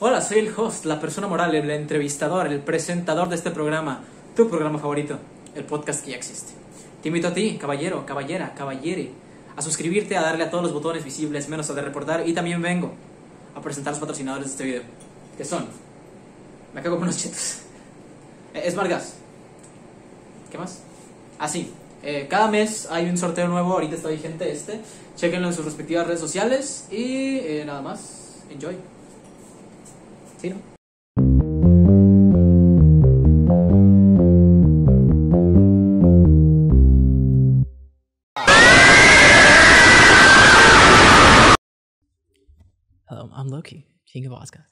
Hola, soy el host, la persona moral, el entrevistador, el presentador de este programa, tu programa favorito, el podcast que ya existe. Te invito a ti, caballero, caballera, caballere, a suscribirte, a darle a todos los botones visibles, menos a de reportar, y también vengo a presentar a los patrocinadores de este video, que son, me cago con los chetos, es Vargas, ¿qué más? Así, ah, eh, cada mes hay un sorteo nuevo, ahorita está vigente este, chequenlo en sus respectivas redes sociales, y eh, nada más, enjoy. Hello, um, I'm Loki, King of Oscars.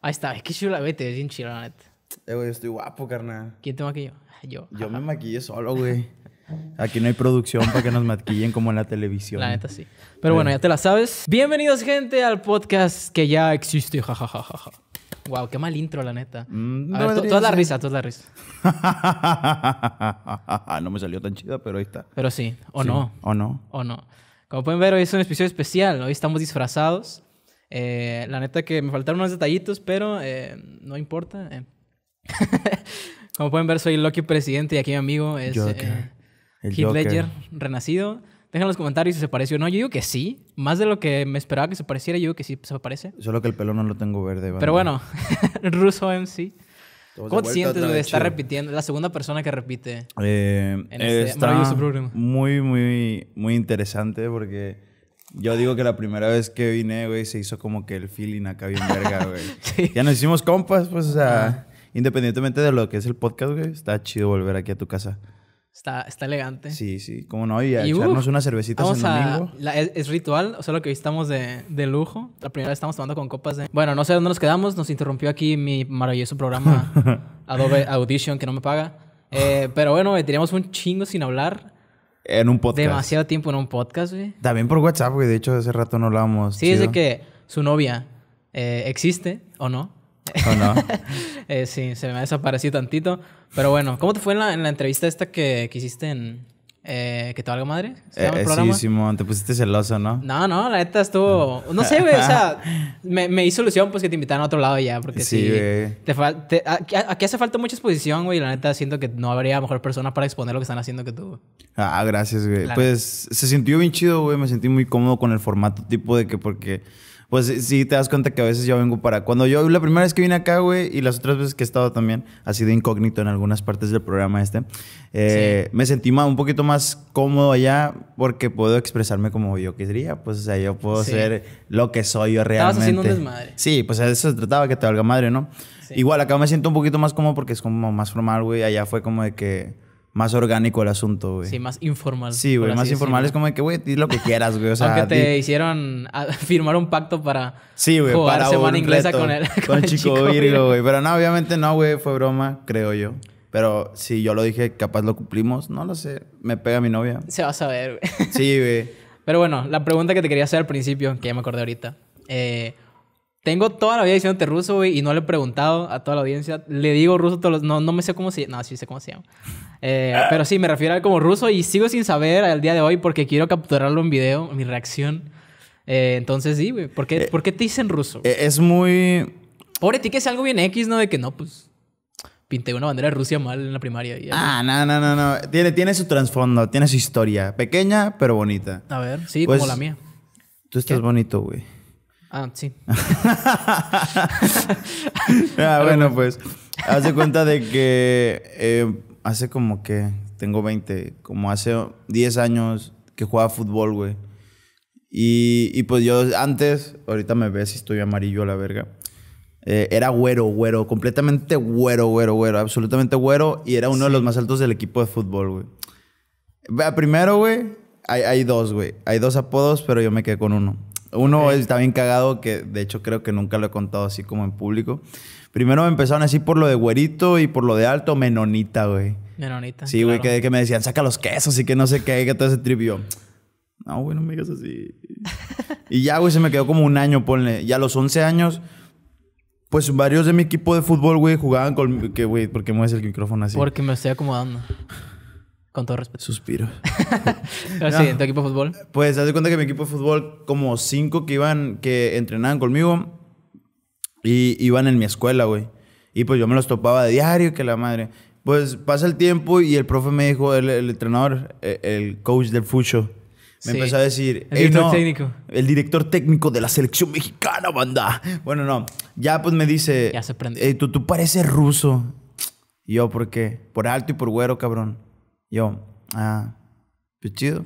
Ahí está, es que chula, vete, es bien chila, la neta. Eh, güey, estoy guapo, carnal. ¿Quién te maquilló? Yo. Yo me maquillé solo, güey. Aquí no hay producción para que nos maquillen como en la televisión. La neta sí. Pero, bueno, ya te la sabes. Bienvenidos, gente, al podcast que ya existe. Ja, ja, Wow, qué mal intro, la neta. Mm, a ver, toda la risa, toda la risa. no me salió tan chida, pero ahí está. Pero sí, o no. O no. O no. Como pueden ver, hoy es un episodio especial. Hoy estamos disfrazados. Eh, la neta que me faltaron unos detallitos, pero eh, no importa. Eh. Como pueden ver, soy Loki Presidente y aquí mi amigo es... El Ledger renacido. Dejen en los comentarios si se pareció o no. Yo digo que sí. Más de lo que me esperaba que se pareciera, yo digo que sí se parece. Solo que el pelo no lo tengo verde. Pero bueno, Russo MC. ¿Cómo te sientes de estar repitiendo? La segunda persona que repite eh, este programa. Muy, muy, muy interesante porque yo digo que la primera vez que vine, güey, se hizo como que el feeling acá bien verga, güey. Ya nos hicimos compas, pues, o sea, independientemente de lo que es el podcast, güey, está chido volver aquí a tu casa. Está, elegante. Sí, sí, como no, y a echarnos unas cervecitas en domingo. es, ritual, o sea, lo que estamos de, lujo. La primera vez estamos tomando con copas de. Bueno, no sé dónde nos quedamos, nos interrumpió aquí mi maravilloso programa Adobe Audition que no me paga. Eh, pero bueno, teníamos un chingo sin hablar. En un podcast. Demasiado tiempo en un podcast, güey. También por WhatsApp, güey. De hecho, hace rato no hablábamos. Sí, es de que su novia eh, existe o no. ¿O no? Eh, sí, se me ha desaparecido tantito. Pero bueno, ¿cómo te fue en la, entrevista esta que, hiciste en, eh, ¿Que te valga madre? ¿Se eh, llama Sí, te pusiste celoso, ¿no? No, no, la neta estuvo. No sé, güey, o sea, me, me, hizo ilusión pues que te invitaran a otro lado ya, porque sí. te, aquí, hace falta mucha exposición, güey, la neta siento que no habría mejor persona para exponer lo que están haciendo que tú. Ah, gracias, güey. Pues se sintió bien chido, güey, me sentí muy cómodo con el formato, tipo de que porque pues sí te das cuenta que a veces yo vengo para... Cuando yo la primera vez que vine acá, güey, y las otras veces que he estado también, ha sido incógnito en algunas partes del programa este, eh, me sentí un poquito más cómodo allá porque puedo expresarme como yo quería, pues o sea, yo puedo ser lo que soy yo realmente. Estabas haciendo un desmadre. Sí, pues a eso se trataba, que te valga madre, ¿no? Igual acá me siento un poquito más cómodo porque es como más formal, güey, allá fue como de que más orgánico el asunto, güey. Sí, más informal. Sí, güey, más informal es como de que, güey, di lo que quieras, güey. O sea, Aunque te hicieron firmar un pacto para sí, güey, jugar para semana inglesa con él. con, chico, chico Virgo, güey. Pero no, obviamente no, güey, fue broma, creo yo. Pero si yo lo dije, capaz lo cumplimos, no lo sé. Me pega mi novia. Se va a saber, güey. Sí, güey. Pero bueno, la pregunta que te quería hacer al principio, que ya me acordé ahorita. Eh, tengo toda la vida diciéndote ruso, güey, y no le he preguntado a toda la audiencia. Le digo ruso todos los... No, no me sé cómo se llama. No, sí sé cómo se llama. Eh, pero sí, me refiero a como ruso y sigo sin saber al día de hoy porque quiero capturarlo en video, mi reacción. Eh, entonces sí, güey. ¿Por, qué, eh, te dicen ruso? es muy... Pobre ti que es algo bien X, ¿no? De que no, pues... Pinté una bandera de Rusia mal en la primaria. ah, no, no, no, no. Tiene, tiene su trasfondo, tiene su historia. Pequeña, pero bonita. A ver, sí, pues, como la mía. Tú estás bonito, güey. Ah, sí. ah, bueno, pues hace cuenta de que eh, hace como que tengo 20, como hace 10 años que jugaba fútbol, güey. Y, pues yo antes, ahorita me ves si estoy amarillo a la verga. Eh, era güero, güero, completamente güero, güero, güero, absolutamente güero. Y era uno de los más altos del equipo de fútbol, güey. Primero, güey, hay, hay dos, güey. Hay dos apodos, pero yo me quedé con uno. Uno está bien cagado, que de hecho creo que nunca lo he contado así como en público. Primero me empezaron así por lo de güerito y por lo de alto, menonita, güey. Menonita. Sí, güey, que, me decían, saca los quesos y que no sé qué, que todo ese trip. no, güey, no me digas así. y ya, güey, se me quedó como un año, ponle. Ya a los 11 años, pues varios de mi equipo de fútbol, güey, jugaban con... Que, güey, ¿por qué mueves el micrófono así? Porque me estoy acomodando. Con todo respeto. Suspiro. ¿Así ah, ¿en tu equipo de fútbol? Pues, haz de cuenta que mi equipo de fútbol, como cinco que iban, que entrenaban conmigo y iban en mi escuela, güey. Y pues yo me los topaba de diario, que la madre. Pues pasa el tiempo y el profe me dijo, el, entrenador, e, el, coach del Fucho, me empezó a decir... El director técnico. El director técnico de la selección mexicana, banda. Bueno, no. Ya pues me dice... Tú, tú pareces ruso. Y yo, ¿por qué? Por alto y por güero, cabrón. Yo, ah, qué pues chido.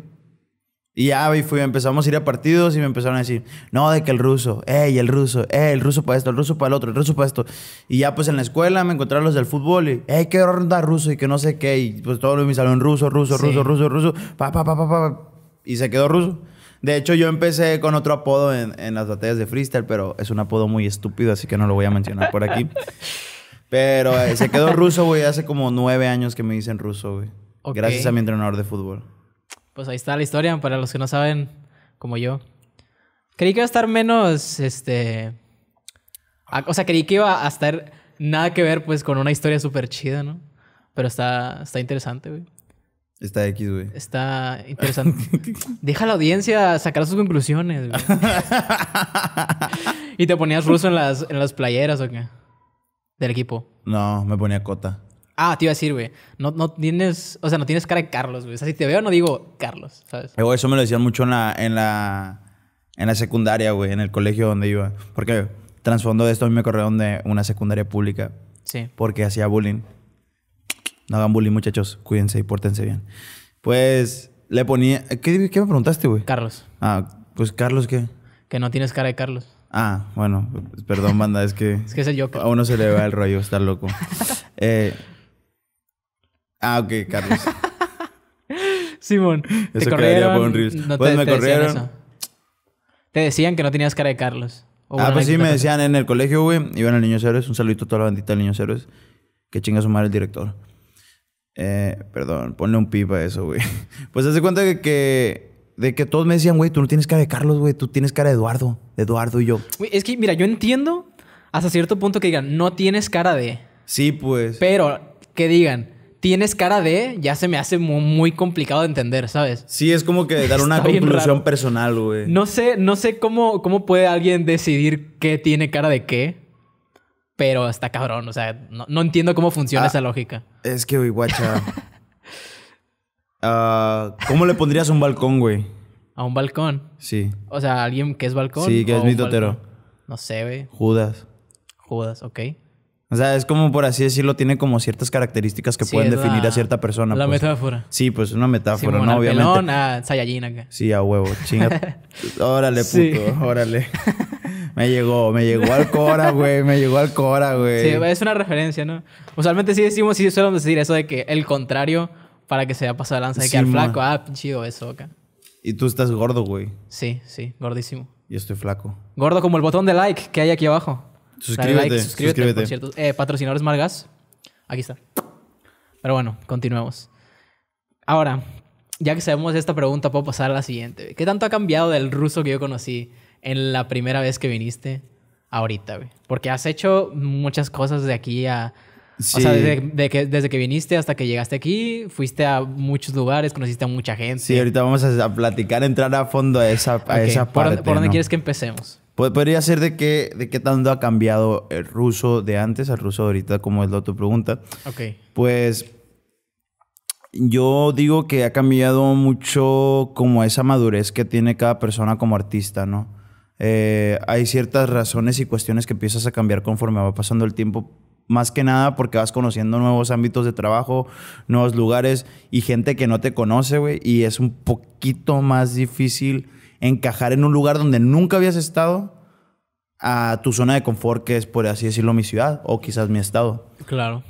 Y ya y fui, empezamos a ir a partidos y me empezaron a decir, no, de que el ruso, ey, el ruso, ey, el ruso para esto, el ruso para el otro, el ruso para esto. Y ya pues en la escuela me encontraron los del fútbol y, ey, qué ronda ruso y que no sé qué. Y pues todo mi salón ruso, ruso, ruso, ruso, ruso, pa, pa, pa, pa, pa. Y se quedó ruso. De hecho, yo empecé con otro apodo en, en las batallas de freestyle, pero es un apodo muy estúpido, así que no lo voy a mencionar por aquí. Pero eh, se quedó ruso, güey, hace como nueve años que me dicen ruso, güey. Gracias a mi entrenador de fútbol. Pues ahí está la historia, para los que no saben, como yo. Creí que iba a estar menos, este... o sea, creí que iba a estar nada que ver, pues, con una historia súper chida, ¿no? Pero está, está interesante, güey. Está X, güey. Está interesante. Deja a la audiencia sacar sus conclusiones, güey. ¿Y te ponías ruso en las, en las playeras o qué? Del equipo. No, me ponía cota. Ah, te iba a decir, güey. No, no tienes, o sea, no tienes cara de Carlos, güey. O sea, si te veo, no digo Carlos, ¿sabes? eso me lo decían mucho en la, en la, en la secundaria, güey, en el colegio donde iba. Porque trasfondo de esto a mí me corrieron de una secundaria pública. Sí. Porque hacía bullying. No hagan bullying, muchachos. Cuídense y pórtense bien. Pues le ponía. ¿Qué, qué me preguntaste, güey? Carlos. Ah, pues Carlos, ¿qué? Que no tienes cara de Carlos. Ah, bueno, perdón, banda, es que. es que es el Joker. A uno se le va el rollo, está loco. eh, Ah, ok, Carlos. Simón. te corrieron, un No pues te, me te te decían que no tenías cara de Carlos. Ah, pues sí, me decían en el colegio, güey. Iban al niño Héroes. Un saludito a toda la bandita del niño Héroes. Que chinga su madre el director. Eh, perdón, ponle un pipa a eso, güey. Pues hace cuenta que, que, de que todos me decían, güey, tú no tienes cara de Carlos, güey. Tú tienes cara de Eduardo. De Eduardo y yo. es que, mira, yo entiendo hasta cierto punto que digan, no tienes cara de. Sí, pues. Pero que digan, tienes cara de, ya se me hace muy, complicado de entender, ¿sabes? Sí, es como que dar una conclusión personal, güey. No sé, no sé cómo, cómo puede alguien decidir qué tiene cara de qué, pero está cabrón, o sea, no, entiendo cómo funciona ah, esa lógica. Es que, güey, guacha. Ah, ¿Cómo le pondrías un balcón, güey? ¿A un balcón? Sí. O sea, alguien que es balcón. Sí, que es mi totero. No sé, güey. Judas. Judas, ok. O sea, es como, por así decirlo, tiene como ciertas características que pueden definir a cierta persona. La pues. metáfora. Sí, pues una metáfora, ¿no? Obviamente. No, a Sayajin acá. Sí, a huevo. Chinga. órale, puto. Órale. me llegó, me llegó al Cora, güey. Me llegó al Cora, güey. Sí, es una referencia, ¿no? Usualmente sí decimos, sí suelen decir eso de que el contrario para que se haya pasado de lanza. De que al flaco, ah, chido eso acá. Y tú estás gordo, güey. Sí, sí, gordísimo. Yo estoy flaco. Gordo como el botón de like que hay aquí abajo. Suscríbete. suscríbete, Por cierto. Eh, patrocinadores Margas. Aquí está. Pero bueno, continuemos. Ahora, ya que sabemos esta pregunta, puedo pasar a la siguiente. ¿Qué tanto ha cambiado del ruso que yo conocí en la primera vez que viniste ahorita, Porque has hecho muchas cosas de aquí a... O sea, desde, de que, desde que viniste hasta que llegaste aquí, fuiste a muchos lugares, conociste a mucha gente. Sí, ahorita vamos a platicar, entrar a fondo a esa, a esa parte. ¿Por, dónde, quieres que empecemos? Podría ser de qué, de qué tanto ha cambiado el ruso de antes al ruso de ahorita, como es la otra pregunta. Ok. Pues yo digo que ha cambiado mucho como esa madurez que tiene cada persona como artista, ¿no? Eh, hay ciertas razones y cuestiones que empiezas a cambiar conforme va pasando el tiempo más que nada porque vas conociendo nuevos ámbitos de trabajo, nuevos lugares y gente que no te conoce, güey, y es un poquito más difícil encajar en un lugar donde nunca habías estado a tu zona de confort, que es, por así decirlo, mi ciudad o quizás mi estado. Claro.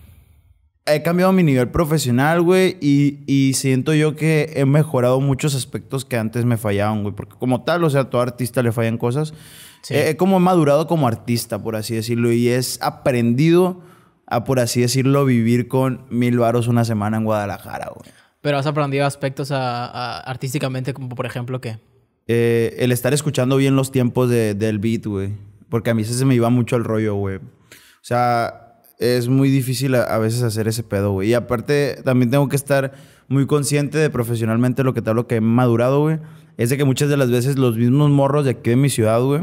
He cambiado mi nivel profesional, güey, y, siento yo que he mejorado muchos aspectos que antes me fallaban, güey. Porque como tal, o sea, a todo artista le fallan cosas. Sí. He, como madurado como artista, por así decirlo, y he aprendido a, por así decirlo, vivir con mil varos una semana en Guadalajara, güey. Pero has aprendido aspectos artísticamente, como por ejemplo, ¿qué? Eh, el estar escuchando bien los tiempos de, del beat, güey. Porque a mí se me iba mucho el rollo, güey. O sea, es muy difícil a, veces hacer ese pedo, güey. Y aparte, también tengo que estar muy consciente de profesionalmente lo que tal lo que he madurado, güey. Es de que muchas de las veces los mismos morros de aquí de mi ciudad, güey.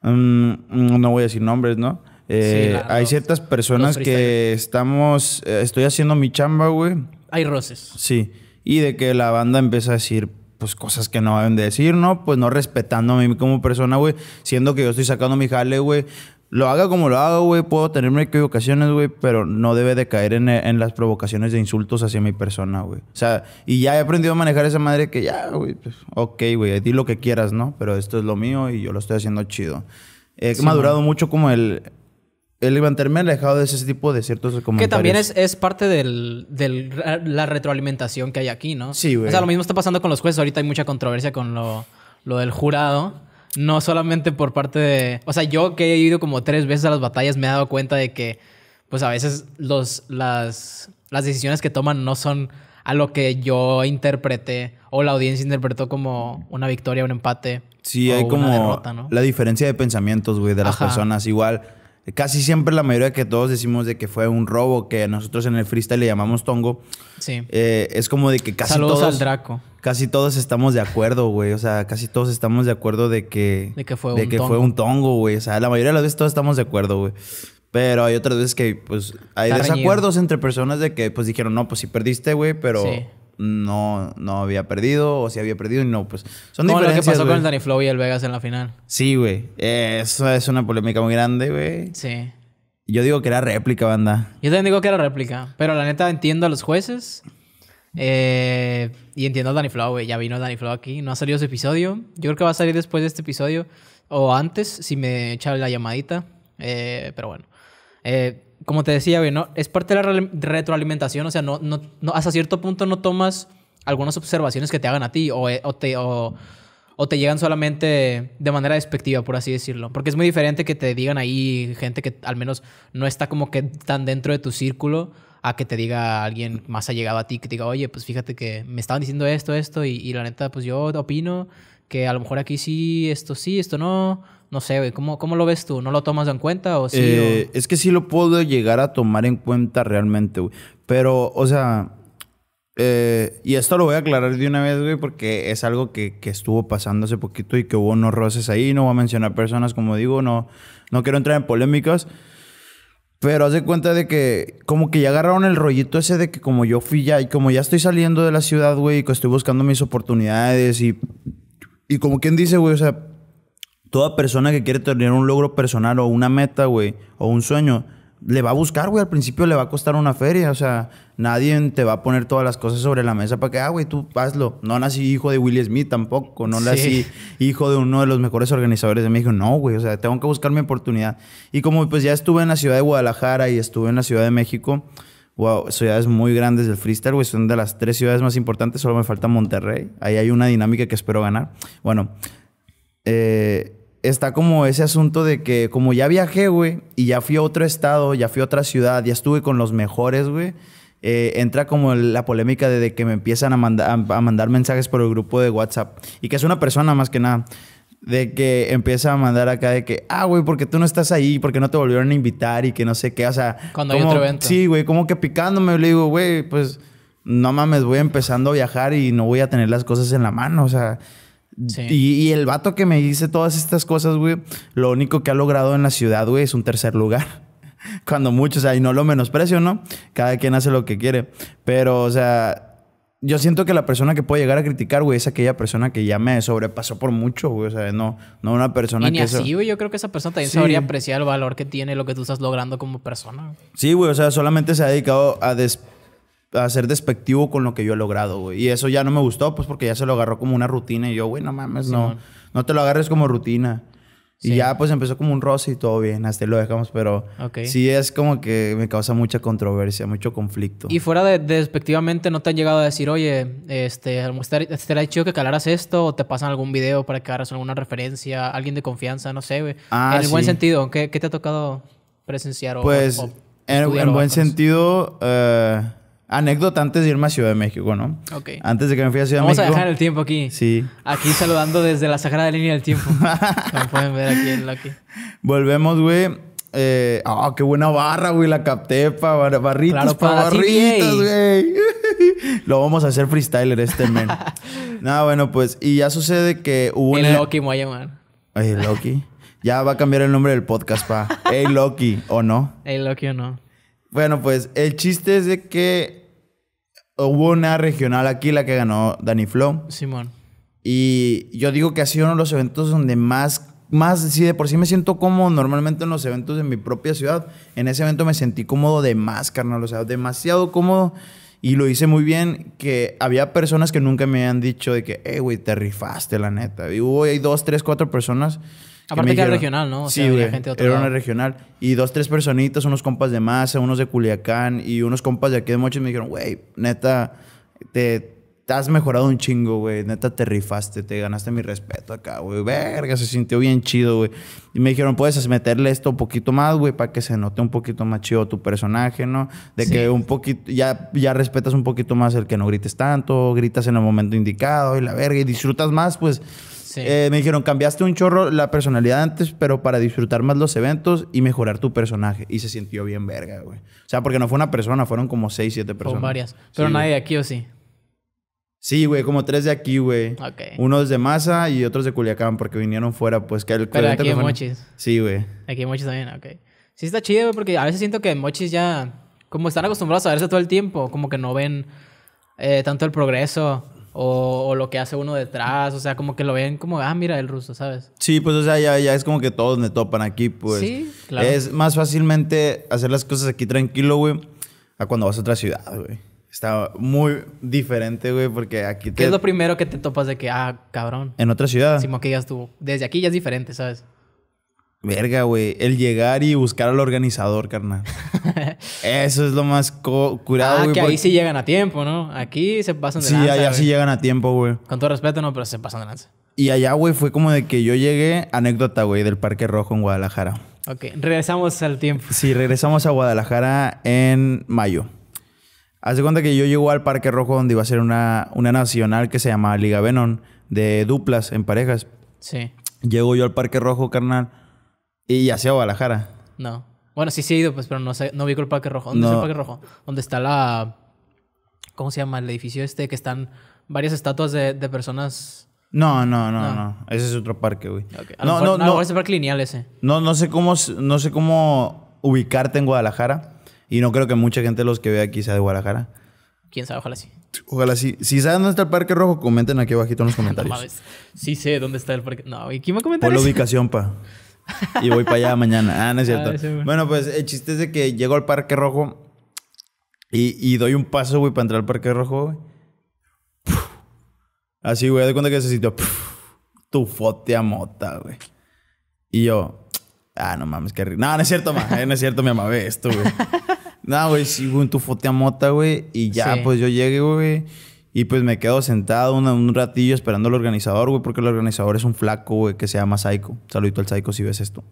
Mm, mm, no voy a decir nombres, ¿no? Eh, hay ciertas personas que estamos. Eh, estoy haciendo mi chamba, güey. Hay roces. Sí. Y de que la banda empieza a decir, pues cosas que no deben de decir, ¿no? Pues no respetando a mí como persona, güey, siendo que yo estoy sacando mi jale, güey. Lo haga como lo haga, güey, puedo tenerme equivocaciones, güey, pero no debe de caer en, las provocaciones de insultos hacia mi persona, güey. O sea, y ya he aprendido a manejar esa madre que ya, güey, pues, ok, güey, di lo que quieras, ¿no? Pero esto es lo mío y yo lo estoy haciendo chido. He madurado mucho como el, el levantarme alejado de ese tipo de ciertos comentarios. Que también es, parte de la retroalimentación que hay aquí, ¿no? Sí, güey. O sea, lo mismo está pasando con los jueces. Ahorita hay mucha controversia con lo, lo del jurado. No solamente por parte de... O sea, yo que he ido como tres veces a las batallas me he dado cuenta de que, pues a veces los, las, las decisiones que toman no son a lo que yo interpreté o la audiencia interpretó como una victoria, un empate. Sí, hay como derrota, ¿no? la diferencia de pensamientos, güey, de las personas. Igual casi siempre la mayoría que todos decimos de que fue un robo, que nosotros en el freestyle le llamamos tongo. Sí. Eh, es como de que casi todos. Casi todos estamos de acuerdo, güey. O sea, casi todos estamos de acuerdo de que. De que fue, de un, que tongo. fue un tongo, güey. O sea, la mayoría de las veces todos estamos de acuerdo, güey. Pero hay otras veces que, pues, hay desacuerdos entre personas de que, pues, dijeron, no, pues sí perdiste, güey, pero no, no había perdido o si había perdido y no, pues son Como lo que pasó con el Danny Flow y el Vegas en la final. Sí, güey. Eso es una polémica muy grande, güey. Sí. Yo digo que era réplica, banda. Yo también digo que era réplica, pero la neta entiendo a los jueces. Eh, y entiendo a Danny Flow, güey. Ya vino Danny Flow aquí. No ha salido ese episodio. Yo creo que va a salir después de este episodio. O antes, si me echa la llamadita. Eh, pero bueno. Eh, como te decía, güey, es parte de la retroalimentación, o sea, no, no, no, hasta cierto punto no tomas algunas observaciones que te hagan a ti o, eh, te, o, te llegan solamente de manera despectiva, por así decirlo. Porque es muy diferente que te digan ahí gente que al menos no está como que tan dentro de tu círculo a que te diga alguien más allegado a ti que te diga, oye, pues fíjate que me estaban diciendo esto, esto, y, y la neta, pues yo opino que a lo mejor aquí sí, esto sí, esto no. No sé, güey, ¿cómo, ¿cómo, lo ves tú? ¿No lo tomas en cuenta o sí? Eh, es que sí lo puedo llegar a tomar en cuenta realmente, güey. Pero, o sea, eh, y esto lo voy a aclarar de una vez, güey, porque es algo que, estuvo pasando hace poquito y que hubo unos roces ahí. No voy a mencionar personas, como digo, no, no quiero entrar en polémicas. Pero hace cuenta de que como que ya agarraron el rollito ese de que como yo fui ya y como ya estoy saliendo de la ciudad, güey, y que estoy buscando mis oportunidades y... Y como quien dice, güey, o sea, toda persona que quiere tener un logro personal o una meta, güey, o un sueño, le va a buscar, güey. Al principio le va a costar una feria. O sea, nadie te va a poner todas las cosas sobre la mesa para que, ah, güey, tú hazlo. No nací hijo de Will Smith tampoco. No nací hijo de uno de los mejores organizadores de México. No, güey. O sea, tengo que buscar mi oportunidad. Y como pues ya estuve en la ciudad de Guadalajara y estuve en la ciudad de México. Wow, ciudades muy grandes del freestyle, güey. Son de las tres ciudades más importantes. Solo me falta Monterrey. Ahí hay una dinámica que espero ganar. Bueno, eh, está como ese asunto de que como ya viajé, güey, y ya fui a otro estado, ya fui a otra ciudad, ya estuve con los mejores, güey. Eh, entra como la polémica de, que me empiezan a, a, mandar mensajes por el grupo de WhatsApp. Y que es una persona más que nada. De que empieza a mandar acá de que, ah, güey, porque tú no estás ahí, porque no te volvieron a invitar y que no sé qué. O sea, cuando como, hay otro evento. Sí, güey, como que picándome. Le digo, güey, pues no mames, voy empezando a viajar y no voy a tener las cosas en la mano. O sea, y, el vato que me dice todas estas cosas, güey, lo único que ha logrado en la ciudad, güey, es un tercer lugar. Cuando muchos, o sea, y no lo menosprecio, ¿no? Cada quien hace lo que quiere. Pero, o sea, yo siento que la persona que puede llegar a criticar, güey, es aquella persona que ya me sobrepasó por mucho, güey. O sea, no, no una persona y ni Así, güey, yo creo que esa persona también sabría apreciar el valor que tiene lo que tú estás logrando como persona. Sí, güey, o sea, solamente se ha dedicado a des hacer ser despectivo con lo que yo he logrado, güey. Y eso ya no me gustó, pues porque ya se lo agarró como una rutina. Y yo, güey, no mames, no. No te lo agarres como rutina. Y ya pues empezó como un roce y todo bien, hasta ahí lo dejamos, pero sí es como que me causa mucha controversia, mucho conflicto. Y fuera de, despectivamente, ¿no te han llegado a decir, oye, este, estaría chido que calaras esto o te pasan algún video para que hagas alguna referencia, alguien de confianza, no sé, güey? Ah, en el buen sentido, ¿qué, te ha tocado presenciar o Pues en, buen sentido... Eh, Anécdota antes de irme a Ciudad de México, ¿no? Ok. Antes de que me fui a Ciudad de México. Vamos a dejar el tiempo aquí. Sí. Aquí saludando desde la sagrada línea del tiempo. Como pueden ver aquí en Loki. Volvemos, güey. Eh, ah, qué buena barra, güey. La captepa, barritas para, barritas, güey. Lo vamos a hacer freestyler este men. Nada, bueno, pues. Y ya sucede que hubo un. El Loki me voy a llamar. Ay, Loki. ya va a cambiar el nombre del podcast pa. Hey Loki, ¿o no? Hey Loki o no. Bueno, pues el chiste es de que hubo una regional aquí, la que ganó Danny Flow. Simón. Y yo digo que ha sido uno de los eventos donde más, más, sí, de por sí me siento cómodo normalmente en los eventos de mi propia ciudad, en ese evento me sentí cómodo de más, carnal, o sea, demasiado cómodo. Y lo hice muy bien, que había personas que nunca me habían dicho de que, eh, güey, te rifaste, la neta. Y hubo ahí dos, tres, cuatro personas Aparte que, era regional, ¿no? sí, sea, Gente era una regional. Y dos, tres personitas, unos compas de masa, unos de Culiacán y unos compas de aquí de Moche me dijeron, güey, neta, te, has mejorado un chingo, güey. Neta, te rifaste, te ganaste mi respeto acá, güey. Verga, se sintió bien chido, güey. Y me dijeron, puedes meterle esto un poquito más, güey, para que se note un poquito más chido tu personaje, ¿no? De que un poquito, ya, ya respetas un poquito más el que no grites tanto, gritas en el momento indicado y la verga, y disfrutas más, pues eh, me dijeron, cambiaste un chorro la personalidad antes, pero para disfrutar más los eventos y mejorar tu personaje. Y se sintió bien verga, güey. O sea, porque no fue una persona, fueron como seis, siete personas. varias. Pero nadie de aquí, ¿o sí? Sí, güey, como tres de aquí, güey. Uno Unos de Masa y otros de Culiacán, porque vinieron fuera, pues que el Pero aquí en Mochis. Sí, güey. Aquí en Mochis también, ok. Sí, está chido, güey, porque a veces siento que Mochis ya, como están acostumbrados a verse todo el tiempo, como que no ven eh, tanto el progreso o, lo que hace uno detrás, o sea, como que lo ven como, ah, mira el ruso, ¿sabes? Sí, pues o sea, ya, ya es como que todos me topan aquí, pues. Sí, claro. Es más fácilmente hacer las cosas aquí tranquilo, güey, a cuando vas a otra ciudad, güey. Está muy diferente, güey, porque aquí te... ¿Qué es lo primero que te topas de que, ah, cabrón? En otra ciudad. Como que ya tú, desde aquí ya es diferente, ¿sabes? Verga, güey. El llegar y buscar al organizador, carnal. Eso es lo más curado, ah, güey. Ah, que ahí sí llegan a tiempo, ¿no? Aquí se pasan de lanza. Sí, allá sí llegan a tiempo, güey. Con todo respeto, no, pero se pasan de lanza. Y allá, güey, fue como de que yo llegué, anécdota, güey, del Parque Rojo en Guadalajara. Ok, regresamos al tiempo. Sí, regresamos a Guadalajara en mayo. Haz cuenta que yo llego al Parque Rojo donde iba a ser una, una nacional que se llamaba Liga Venom, de duplas en parejas. Sí. Llego yo al Parque Rojo, carnal ¿Y hacia Guadalajara? No. Bueno, sí, sí he ido, pues, pero no sé, no vi el Parque Rojo. ¿Dónde no. el Parque Rojo? ¿Dónde está la... ¿Cómo se llama? El edificio este que están varias estatuas de, personas... No, no, no, no, Ese es otro parque, güey. No, no, no, no. Es el parque lineal ese. No, no sé cómo, no sé cómo ubicarte en Guadalajara. Y no creo que mucha gente de los que ve aquí sea de Guadalajara. Quién sabe, ojalá sí. Ojalá sí. Si saben dónde está el Parque Rojo, comenten aquí abajito en los comentarios. Sí sé dónde está el Parque. No, ¿y quién va a comentar la ubicación, pa. y voy para allá mañana. Ah, no es cierto. Ah, bueno. pues el chiste es de que llego al Parque Rojo y, y doy un paso, güey, para entrar al Parque Rojo, güey. Así, güey, de cuenta que necesito tu fote a mota, güey. Y yo, ah, no mames, qué rico. No, no es cierto, ma, eh, no es cierto, mi mamá, ve esto, güey. no, güey, sí, güey, tu fote a mota, güey. Y ya, pues yo llegué, güey. Y pues me quedo sentado un ratillo esperando al organizador, güey, porque el organizador es un flaco, güey, que se llama Saico. Saludito al Saico si ves esto.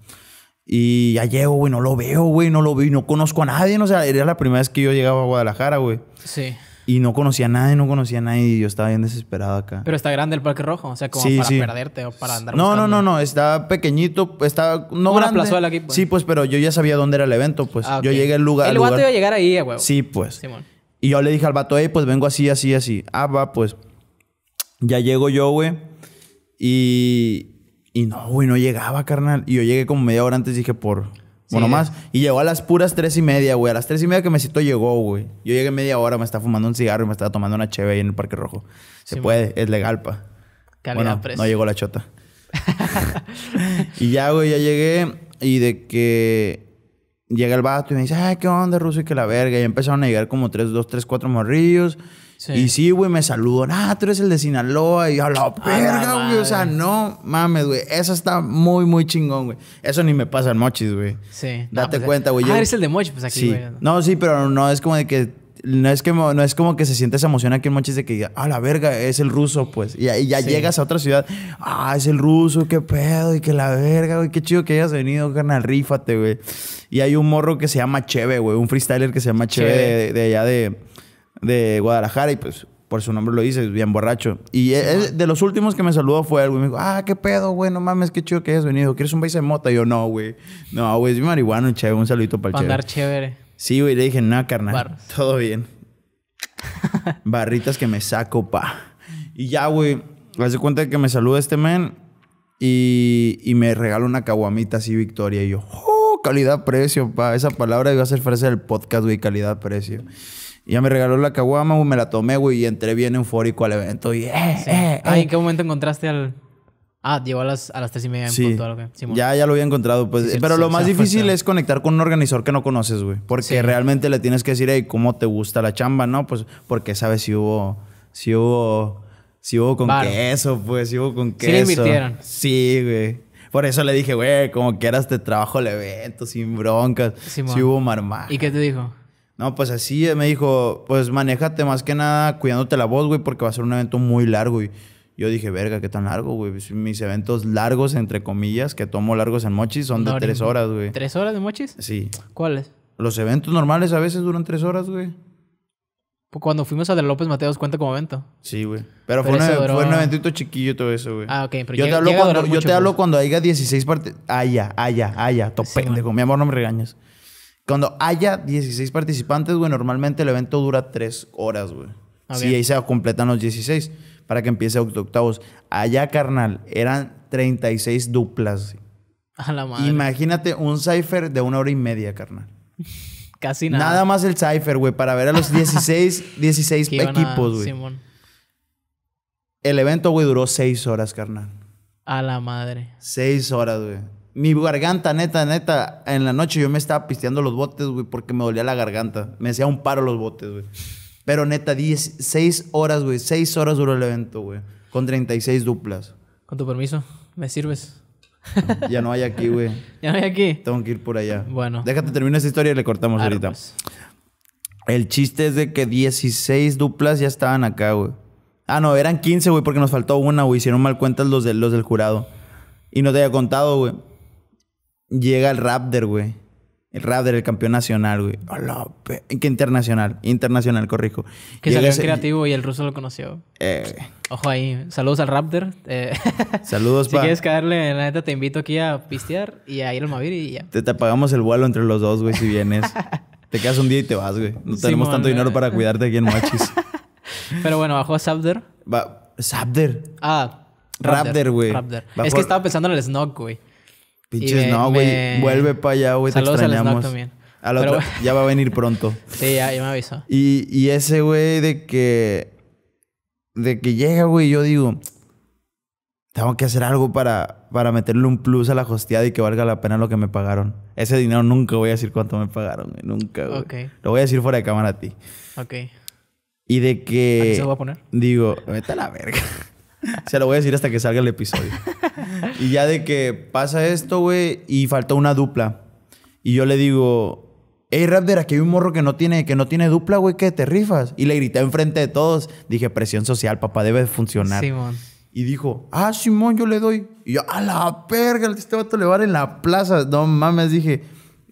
Y ya llego, güey, no lo veo, güey, no lo vi no conozco a nadie. o sea, era la primera vez que yo llegaba a Guadalajara, güey. Sí. Y no conocía a nadie, no conocía a nadie y yo estaba bien desesperado acá. Pero está grande el Parque Rojo, o sea, como para perderte o para andar. No, no, no, no, está pequeñito, está no gran grande. Una aquí, pues. Sí, pues, pero yo ya sabía dónde era el evento, pues. Ah, yo llegué al lugar. El lugar... iba a llegar ahí, güey. Sí, pues. Simón. Y yo le dije al vato, hey, pues vengo así, así, así. Ah, va, pues. Ya llego yo, güey. Y. Y no, güey, no llegaba, carnal. Y yo llegué como media hora antes, dije, por. Bueno, más. Y llegó a las puras tres y media, güey. A las tres y media que me citó llegó, güey. Yo llegué media hora, me estaba fumando un cigarro y me estaba tomando una chévere ahí en el Parque Rojo. Se puede, es legal, pa. bueno, No llegó la chota. y ya, güey, ya llegué. Y de que llega el vato y me dice, ay, ¿qué onda, ruso? Y que la verga. Y empezaron a llegar como tres, dos, tres, cuatro morrillos. Y sí, güey, me saludan. Ah, tú eres el de Sinaloa. Y a la verga, güey. O sea, no mames, güey. Eso está muy, muy chingón, güey. Eso ni me pasa en Mochis, güey. Sí. Date pues, cuenta, güey. Ah, eres el de Mochis, pues aquí, güey. No, sí, pero no es como de que no es, que, no es como que se siente esa emoción aquí en Mochis de que diga, ah, la verga, es el ruso, pues. Y, ahí ya llegas a otra ciudad, ah, es el ruso, qué pedo, y que la verga, güey, qué chido que hayas venido, carnal, rífate, güey. Y hay un morro que se llama Cheve, güey, un freestyler que se llama Cheve, De, allá de, de Guadalajara, y pues por su nombre lo dice, bien borracho. Y de los últimos que me saludó fue el güey. Me dijo, ah, qué pedo, güey, no mames, qué chido que hayas venido. ¿Quieres un país de mota? Y yo, no, güey. No, güey, es mi marihuana, un saludito para el andar chévere. Sí, güey, le dije, no, carnal, todo bien. Barritas que me saco, pa. Y ya, güey, hace cuenta que me saluda este men y, me regala una caguamita así, Victoria. Y yo, oh, calidad-precio, pa. Esa palabra iba a ser frase del podcast, güey, calidad-precio. Y ya me regaló la caguama, güey, me la tomé, güey, y entré bien eufórico al evento. Y, eh, eh ¿en eh". qué momento encontraste al Ah, llegó a las, a tres y media en punto. Ya, ya lo había encontrado, pues. pero lo más difícil es conectar con un organizador que no conoces, güey. Porque realmente le tienes que decir, hey, ¿cómo te gusta la chamba? No, pues, porque sabes si hubo, si hubo, si hubo con qué queso, pues, si hubo con queso. Sí le invirtieron. Sí, güey. Por eso le dije, güey, como quieras te trabajo el evento, sin broncas. Si hubo marmar. ¿Y qué te dijo? No, pues así eh, me dijo, pues manéjate más que nada cuidándote la voz, güey, porque va a ser un evento muy largo, güey. Yo dije, verga, qué tan largo, güey. Pues, mis eventos largos, entre comillas, que tomo largos en mochis, son de tres horas, güey. ¿Tres horas de mochis? Sí. ¿Cuáles? Los eventos normales a veces duran tres horas, güey. Pues, cuando fuimos a de López Mateos cuenta como evento. Sí, güey. Pero, fue, e-, un eventito chiquillo todo eso, güey. Ah, ok. yo te hablo, pues. cuando, haya 16 participantes. Haya, haya, haya. pendejo. Mi amor, no me regañes. Cuando haya 16 participantes, güey, normalmente el evento dura tres horas, güey. Ah, si ahí se completan los 16 para que empiece octavos. Allá, carnal, eran 36 duplas. A la madre. Imagínate un cipher de una hora y media, carnal. Casi nada. Nada más el cipher, güey, para ver a los 16, 16 equipos, güey. El evento, güey, duró 6 horas, carnal. A la madre. 6 horas, güey. Mi garganta, neta, neta, en la noche yo me estaba pisteando los botes, güey, porque me dolía la garganta. Me hacía un paro los botes, güey. Pero neta, 16 horas, güey. 6 horas duró el evento, güey. Con 36 duplas. Con tu permiso, ¿me sirves? ya no hay aquí, güey. ya no hay aquí. Tengo que ir por allá. Bueno. Déjate terminar esta historia y le cortamos ahorita. Pues. El chiste es de que 16 duplas ya estaban acá, güey. Ah, no, eran 15, güey, porque nos faltó una, güey. Hicieron mal cuentas los, de, los del jurado. Y no te había contado, güey. Llega el Raptor, güey. El el campeón nacional, güey. Hola, qué internacional, internacional, corrijo. Que salió creativo y el ruso lo conoció. Eh. Ojo ahí. Saludos al Raptor. Eh... Saludos, Si quieres caerle, la neta te invito aquí a pistear y a ir al Mavir y ya. Te, te el vuelo entre los dos, güey, si vienes. te quedas un día y te vas, güey. No tenemos tanto dinero eh. para cuidarte aquí en Machis. Pero bueno, bajó a Sabder. Va... Ah. Raptor, güey. Es que estaba pensando en el Snog, güey. Pinches, no, güey. Vuelve para allá, güey. Te extrañamos. A ya va a venir pronto. sí, ya, me avisó. Y, y ese güey de que. De que llega, güey, yo digo. Tengo que hacer algo para, para meterle un plus a la hostiada y que valga la pena lo que me pagaron. Ese dinero nunca voy a decir cuánto me pagaron, güey. Nunca, güey. Lo voy a decir fuera de cámara a ti. Ok. Y de que. se lo a poner? Digo, vete a la verga. se lo voy a decir hasta que salga el episodio. y ya de que pasa esto, güey, y faltó una dupla. Y yo le digo, hey, Raptor, aquí hay un morro que no tiene, que no tiene dupla, güey, ¿Qué? te rifas. Y le grité enfrente de todos. Dije, presión social, papá, debe funcionar. Simón. Y dijo, ah, Simón, yo le doy. Y yo, a la perga, este vato le va a en la plaza. No mames, dije,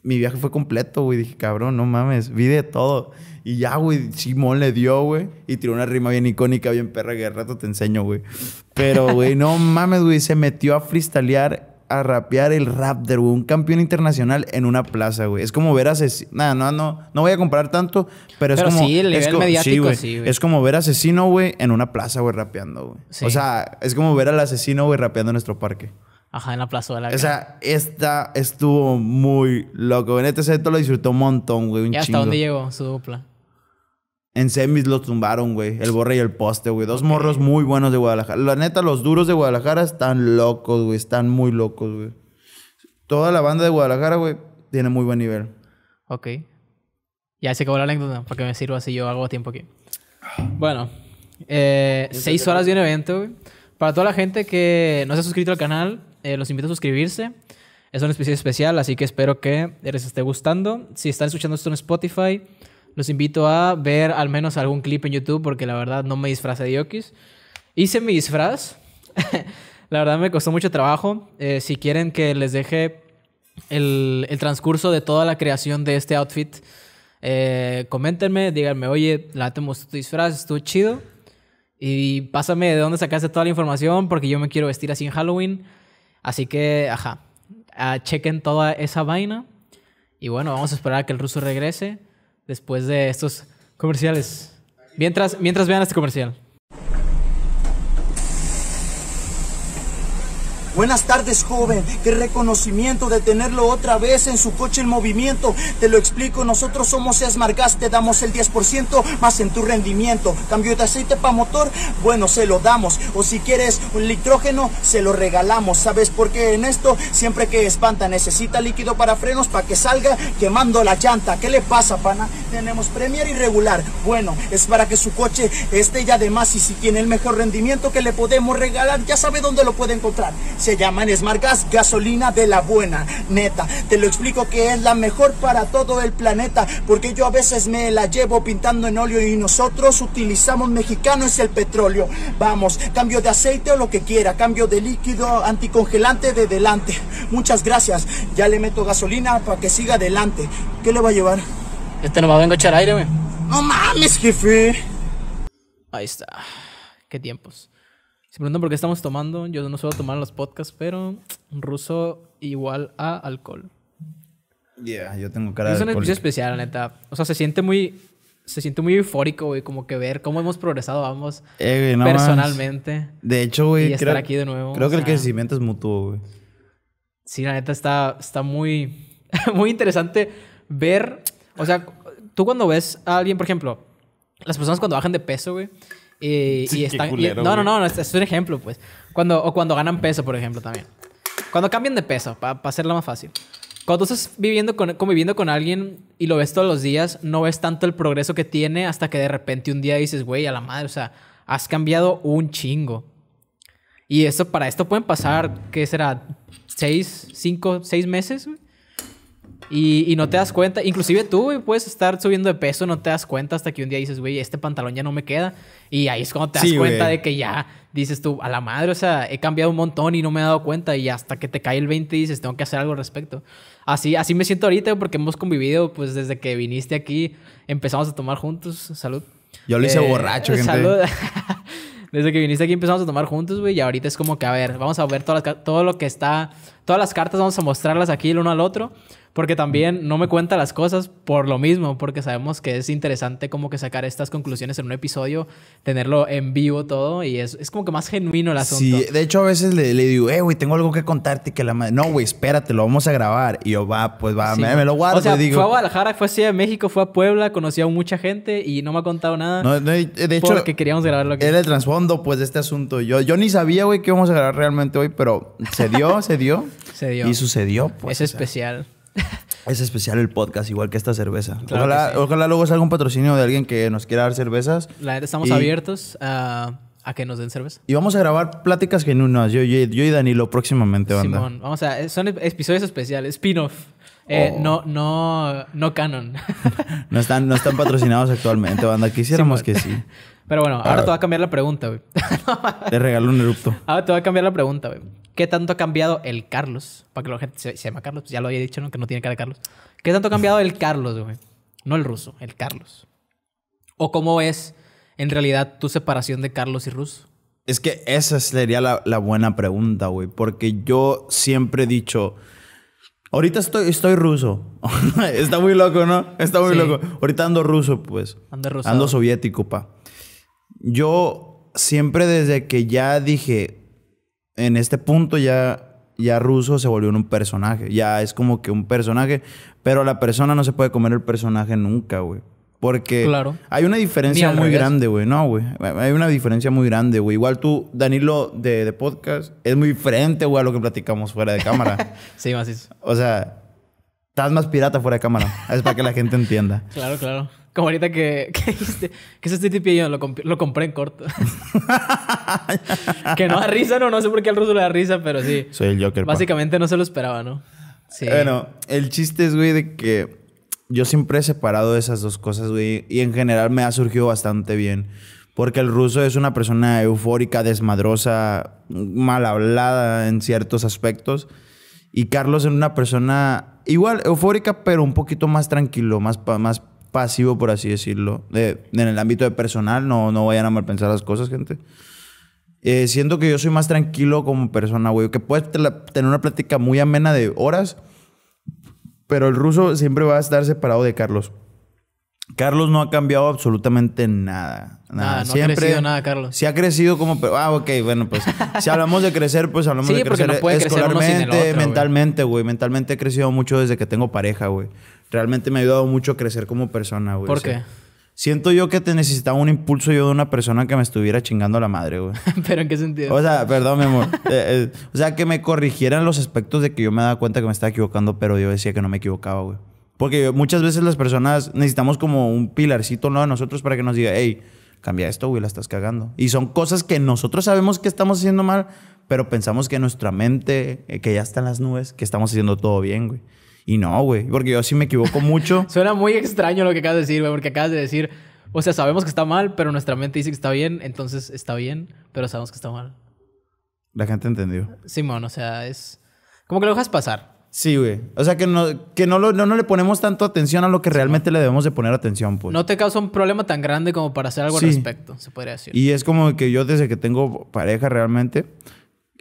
mi viaje fue completo, güey. Dije, cabrón, no mames, vi de todo. Y ya, güey, Simón le dio, güey. Y tiró una rima bien icónica, bien perra, que de rato te enseño, güey. Pero, güey, no mames, güey. Se metió a freestylear, a rapear el Raptor, güey. Un campeón internacional en una plaza, güey. Es como ver asesino. Nada, no, no, no voy a comprar tanto, pero, es como. Sí, el es mediático, sí, güey. Es como ver asesino, güey, en una plaza, güey, rapeando, güey. O sea, es como ver al asesino, güey, rapeando en nuestro parque. Ajá, en la plaza de la. O sea, esta estuvo muy loco. En este set lo disfrutó un montón, güey. ¿Y hasta dónde llegó su dupla? En semis lo tumbaron, güey. El borre y el poste, güey. Dos morros muy buenos de Guadalajara. La neta, los duros de Guadalajara están locos, güey. Están muy locos, güey. Toda la banda de Guadalajara, güey, tiene muy buen nivel. Ok. Ya se acabó la anécdota, para que me sirva si yo hago tiempo aquí. Bueno, eh, seis horas de un evento, güey. Para toda la gente que no se ha suscrito al canal, eh, los invito a suscribirse. Es una especie especial, así que espero que les esté gustando. Si están escuchando esto en Spotify, los invito a ver al menos algún clip en YouTube, porque la verdad no me disfrazé de Yokis. Hice mi disfraz. la verdad me costó mucho trabajo. Eh, si quieren que les deje el, transcurso de toda la creación de este outfit, eh, coméntenme, díganme, oye, la te mostró tu disfraz, estuvo chido. Y pásame de dónde sacaste toda la información, porque yo me quiero vestir así en Halloween. Así que, ajá, ah, chequen toda esa vaina. Y bueno, vamos a esperar a que el ruso regrese después de estos comerciales. Mientras, mientras vean este comercial. Buenas tardes, joven. Qué reconocimiento de tenerlo otra vez en su coche en movimiento. Te lo explico, nosotros somos Esmargas, te damos el 10% más en tu rendimiento. Cambio de aceite para motor, bueno, se lo damos. O si quieres un litrógeno, se lo regalamos. ¿Sabes por qué en esto? Siempre que espanta, necesita líquido para frenos para que salga quemando la llanta. ¿Qué le pasa, pana? Tenemos Premier irregular. Bueno, es para que su coche esté de más y si tiene el mejor rendimiento que le podemos regalar, ya sabe dónde lo puede encontrar. Se llaman Smart gasolina de la buena, neta. Te lo explico que es la mejor para todo el planeta, porque yo a veces me la llevo pintando en óleo y nosotros utilizamos mexicano es el petróleo. Vamos, cambio de aceite o lo que quiera, cambio de líquido anticongelante de delante. Muchas gracias. Ya le meto gasolina para que siga adelante. ¿Qué le va a llevar? Este no va a vengo a echar aire, güey. No mames, jefe. Ahí está. Qué tiempos. Se preguntan por qué estamos tomando. Yo no suelo tomar los podcasts, pero ruso igual a alcohol. Yeah, yo tengo cara de. Es una episodio especial, la neta. O sea, se siente muy. Se siente muy eufórico, güey, como que ver cómo hemos progresado ambos eh, personalmente. De hecho, güey, estar aquí de nuevo. Creo que el crecimiento es mutuo, güey. Sí, la neta está, está muy, muy interesante ver. O sea, tú cuando ves a alguien, por ejemplo, las personas cuando bajan de peso, güey, eh, y, están. no, no, no, es, un ejemplo, pues. Cuando, o cuando ganan peso, por ejemplo, también. Cuando cambian de peso, para hacerlo más fácil. Cuando estás viviendo con, conviviendo con alguien y lo ves todos los días, no ves tanto el progreso que tiene hasta que de repente un día dices, güey, a la madre, o sea, has cambiado un chingo. Y eso, para esto pueden pasar, ¿qué será? ¿Seis, cinco, seis meses? Y, no te das cuenta. Inclusive tú, puedes estar subiendo de peso, no te das cuenta hasta que un día dices, güey, este pantalón ya no me queda. Y ahí es cuando te das cuenta de que ya dices tú, a la madre, o sea, he cambiado un montón y no me he dado cuenta. Y hasta que te cae el 20 dices, tengo que hacer algo al respecto. Así, así me siento ahorita porque hemos convivido, pues desde que viniste aquí, empezamos a tomar juntos. Salud. Yo lo hice eh, borracho, gente. Salud. desde que viniste aquí empezamos a tomar juntos, güey. Y ahorita es como que, a ver, vamos a ver todas todo lo que está, todas las cartas, vamos a mostrarlas aquí el uno al otro. Porque también no me cuenta las cosas por lo mismo, porque sabemos que es interesante como que sacar estas conclusiones en un episodio, tenerlo en vivo todo y es, como que más genuino el asunto. Sí, de hecho a veces le, digo, eh, güey, tengo algo que contarte que la madre... No, güey, espérate, lo vamos a grabar. Y yo, va, pues va, me, lo guardo. O sea, fue a Guadalajara, fue a de México, fue a Puebla, conocí a mucha gente y no me ha contado nada. de hecho... Porque queríamos grabar lo que... Era el trasfondo, pues, de este asunto. Yo, yo ni sabía, güey, que íbamos a grabar realmente hoy, pero se dio, se dio. Se dio. Y sucedió, pues. Es especial. Es especial el podcast, igual que esta cerveza. ojalá, luego salga algún patrocinio de alguien que nos quiera dar cervezas. La estamos abiertos a, que nos den cerveza. Y vamos a grabar pláticas genuinas, yo, yo, yo y Danilo próximamente, banda. Simón, vamos a, son episodios especiales, spin-off. Eh, oh. No, no, no canon. no, están, no están patrocinados actualmente, banda. Quisiéramos que sí. Pero bueno, ahora ah. te voy a cambiar la pregunta, güey. te regalo un erupto. Ahora te voy a cambiar la pregunta, güey. ¿Qué tanto ha cambiado el Carlos? Para que la gente se, llama Carlos, pues ya lo había dicho, ¿no? Que no tiene cara de Carlos. ¿Qué tanto ha cambiado el Carlos, güey? No el ruso, el Carlos. ¿O cómo es en realidad tu separación de Carlos y ruso? Es que esa sería la, la buena pregunta, güey. Porque yo siempre he dicho Ahorita estoy, estoy ruso. Está muy loco, ¿no? Está muy loco. Ahorita ando ruso, pues. Ando ruso. Ando soviético, pa. Yo siempre desde que ya dije, en este punto ya, ya ruso se volvió un personaje. Ya es como que un personaje, pero la persona no se puede comer el personaje nunca, güey. Porque hay una diferencia muy grande, güey. No, güey. Hay una diferencia muy grande, güey. Igual tú, Danilo, de, podcast, es muy diferente, güey, a lo que platicamos fuera de cámara. sí, más eso. O sea, estás más pirata fuera de cámara. Es para que la gente entienda. Claro, claro. Como ahorita que, que dijiste, que ese este TTP yo lo, compré en corto. que no da risa, no, no sé por qué al ruso le da risa, pero sí. Soy el Joker. Básicamente no se lo esperaba, ¿no? Sí. Bueno, el chiste es, güey, de que yo siempre he separado esas dos cosas, güey. Y en general me ha surgido bastante bien. Porque el ruso es una persona eufórica, desmadrosa, mal hablada en ciertos aspectos. Y Carlos es una persona igual eufórica, pero un poquito más tranquilo, más, más pasivo, por así decirlo. en el ámbito de personal, no, no vayan a mal pensar las cosas, gente. Eh, siento que yo soy más tranquilo como persona, güey. Que puedes tener una plática muy amena de horas pero el ruso siempre va a estar separado de Carlos. Carlos no ha cambiado absolutamente nada. Nada, no siempre, ha crecido nada, Carlos. Si ha crecido como... ah, ok, bueno, pues si hablamos de crecer, pues hablamos de crecer escolarmente, mentalmente, güey. Mentalmente he crecido mucho desde que tengo pareja, güey. Realmente me ha ayudado mucho a crecer como persona, güey. ¿Por qué? Siento yo que te necesitaba un impulso yo de una persona que me estuviera chingando la madre, güey. ¿Pero en qué sentido? O sea, perdón, mi amor. Eh, eh, o sea, que me corrigieran los aspectos de que yo me daba cuenta que me estaba equivocando, pero yo decía que no me equivocaba, güey. Porque muchas veces las personas necesitamos como un pilarcito, ¿no? A nosotros para que nos diga, hey, cambia esto, güey, la estás cagando. Y son cosas que nosotros sabemos que estamos haciendo mal, pero pensamos que nuestra mente, eh, que ya está en las nubes, que estamos haciendo todo bien, güey. Y no, güey, porque yo sí me equivoco mucho. Suena muy extraño lo que acabas de decir, güey, porque acabas de decir, o sea, sabemos que está mal, pero nuestra mente dice que está bien, entonces está bien, pero sabemos que está mal. La gente entendió. Simón, o sea, es como que lo dejas pasar. Sí, güey. O sea, que, no, que no, no, le ponemos tanto atención a lo que realmente le debemos de poner atención, pues. No te causa un problema tan grande como para hacer algo al respecto, se podría decir. Y es como que yo desde que tengo pareja realmente,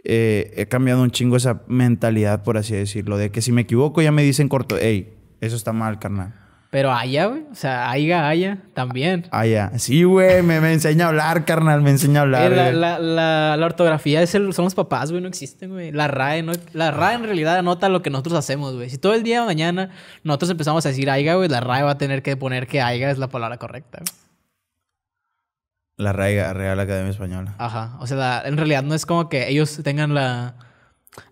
eh, he cambiado un chingo esa mentalidad, por así decirlo, de que si me equivoco ya me dicen corto, hey, eso está mal, carnal. Pero haya, güey. O sea, haya, haya, también. Haya. Sí, güey. Me, enseña a hablar, carnal. Me enseña a hablar. Eh, eh. La, la, la, ortografía es el, son los papás, güey. No existen, güey. La RAE, no, la ah. RAE en realidad anota lo que nosotros hacemos, güey. Si todo el día de mañana nosotros empezamos a decir aiga, güey, la RAE va a tener que poner que haya es la palabra correcta. Güey. La Real, Real Academia Española. Ajá. O sea, en realidad no es como que ellos tengan la,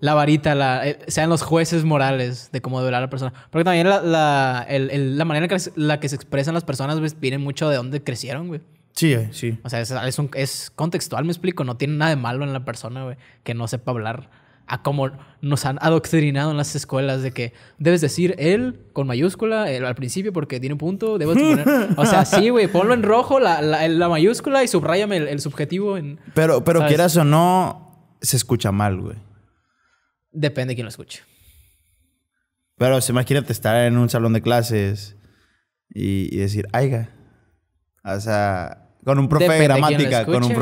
la varita, la, eh, sean los jueces morales de cómo deberá a la persona. Porque también la, la, manera en que, la que se expresan las personas, pues, viene mucho de dónde crecieron, güey. Sí, eh, sí. O sea, es, es contextual, me explico. No tiene nada de malo en la persona, güey, que no sepa hablar a cómo nos han adoctrinado en las escuelas de que debes decir él con mayúscula al principio porque tiene un punto, debes poner... O sea, sí, güey, ponlo en rojo la, la, mayúscula y subrayame el, subjetivo en... Pero, pero quieras o no, se escucha mal, güey. Depende quién lo escuche. Pero se imagínate estar en un salón de clases y, decir, aiga. O sea, con un profe de pues, gramática, con un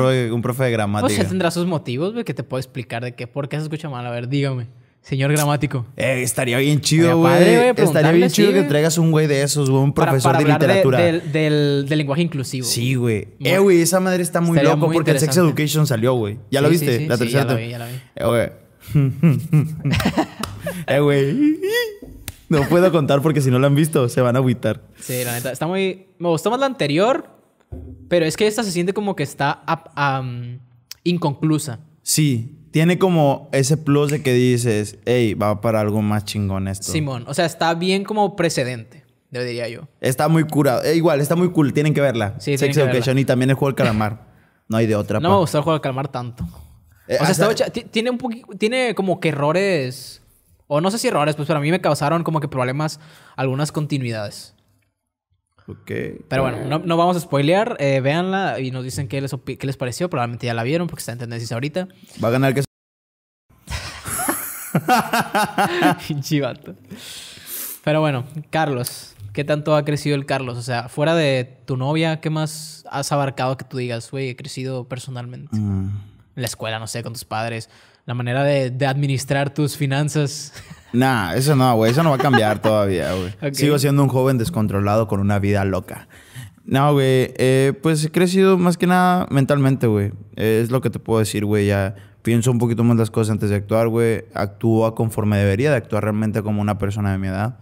profe, de gramática. Pues tendrá sus motivos, güey, que te puedo explicar de qué, por qué se escucha mal. A ver, dígame. Señor gramático. Eh, estaría bien chido, güey. Estaría bien chido que traigas un güey de esos, güey, un profesor de literatura. del, lenguaje inclusivo. Sí, güey. Eh, güey, esa madre está muy loco porque el Sex Education salió, güey. ¿Ya lo viste? la tercera. ya la vi, ya la vi. Eh, güey. eh, güey. No puedo contar porque si no la han visto, se van a agüitar. Sí, la neta. Está muy. Me gustó más la anterior pero es que esta se siente como que está inconclusa. Sí, tiene como ese plus de que dices, hey, va para algo más chingón esto. Simón, o sea, está bien como precedente, lo diría yo. Está muy curado. Eh, igual, está muy cool, tienen que verla. Sí, Sex Education y también el juego del calamar. no hay de otra. No me gustó el juego del calamar tanto. Eh, o sea, tiene un tiene como que errores, o no sé si errores, pues para mí me causaron como que problemas algunas continuidades. Pero bueno, no, vamos a spoilear. Eh, véanla y nos dicen qué les, les pareció. Probablemente ya la vieron porque está en tendencia ahorita. Va a ganar que... Chivato. Pero bueno, Carlos, ¿qué tanto ha crecido el Carlos? O sea, fuera de tu novia, ¿qué más has abarcado que tú digas, güey, he crecido personalmente? Mm. En la escuela, no sé, con tus padres, la manera de, administrar tus finanzas. Nah, eso no, güey. Eso no va a cambiar todavía, güey. Sigo siendo un joven descontrolado con una vida loca. No, güey. Eh, pues he crecido más que nada mentalmente, güey. es lo que te puedo decir, güey. Ya pienso un poquito más las cosas antes de actuar, güey. Actúo conforme debería de actuar realmente como una persona de mi edad.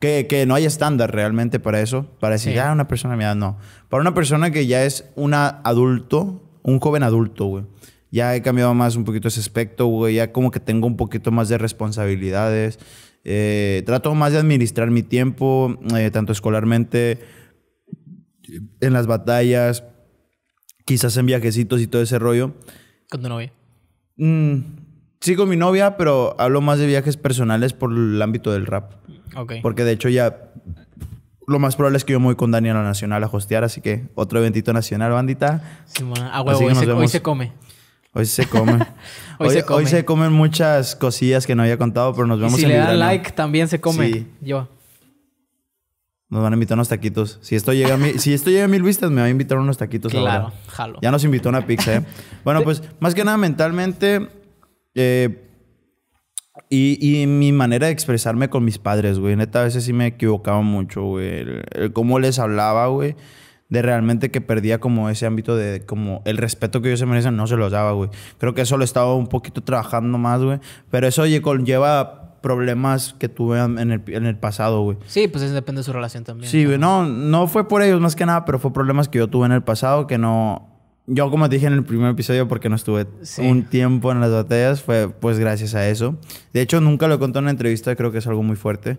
Que, no hay estándar realmente para eso. Para decir, ah, una persona de mi edad, no. Para una persona que ya es un adulto, un joven adulto, güey ya he cambiado más un poquito ese aspecto, güey. Ya como que tengo un poquito más de responsabilidades. Eh, trato más de administrar mi tiempo, eh, tanto escolarmente, en las batallas, quizás en viajecitos y todo ese rollo. ¿Con tu novia? Mm, sí, con mi novia, pero hablo más de viajes personales por el ámbito del rap. Porque de hecho ya lo más probable es que yo me voy con Daniela Nacional a hostear, así que otro eventito nacional, bandita. Sí, huevo, se come. Hoy se come. hoy, se comen muchas cosillas que no había contado, pero nos vemos en si en Si le dan like, también se come. Yo. Nos van a invitar unos taquitos. Si esto llega a mil, si esto llega mil vistas, me va a invitar unos taquitos claro, jalo. Ya nos invitó una pizza, ¿eh? Bueno, pues más que nada mentalmente. Eh, y, mi manera de expresarme con mis padres, güey. Neta, a veces sí me equivocaba mucho, güey. el cómo les hablaba, güey de realmente que perdía como ese ámbito de como el respeto que ellos se merecen, no se los daba, güey. Creo que eso lo estaba un poquito trabajando más, güey. Pero eso lleva problemas que tuve en el, en el pasado, güey. Sí, pues eso depende de su relación también. Sí, güey. No, no fue por ellos más que nada, pero fue problemas que yo tuve en el pasado que no... Yo, como te dije en el primer episodio, porque no estuve un tiempo en las batallas, fue pues gracias a eso. De hecho, nunca lo conté en una entrevista, creo que es algo muy fuerte.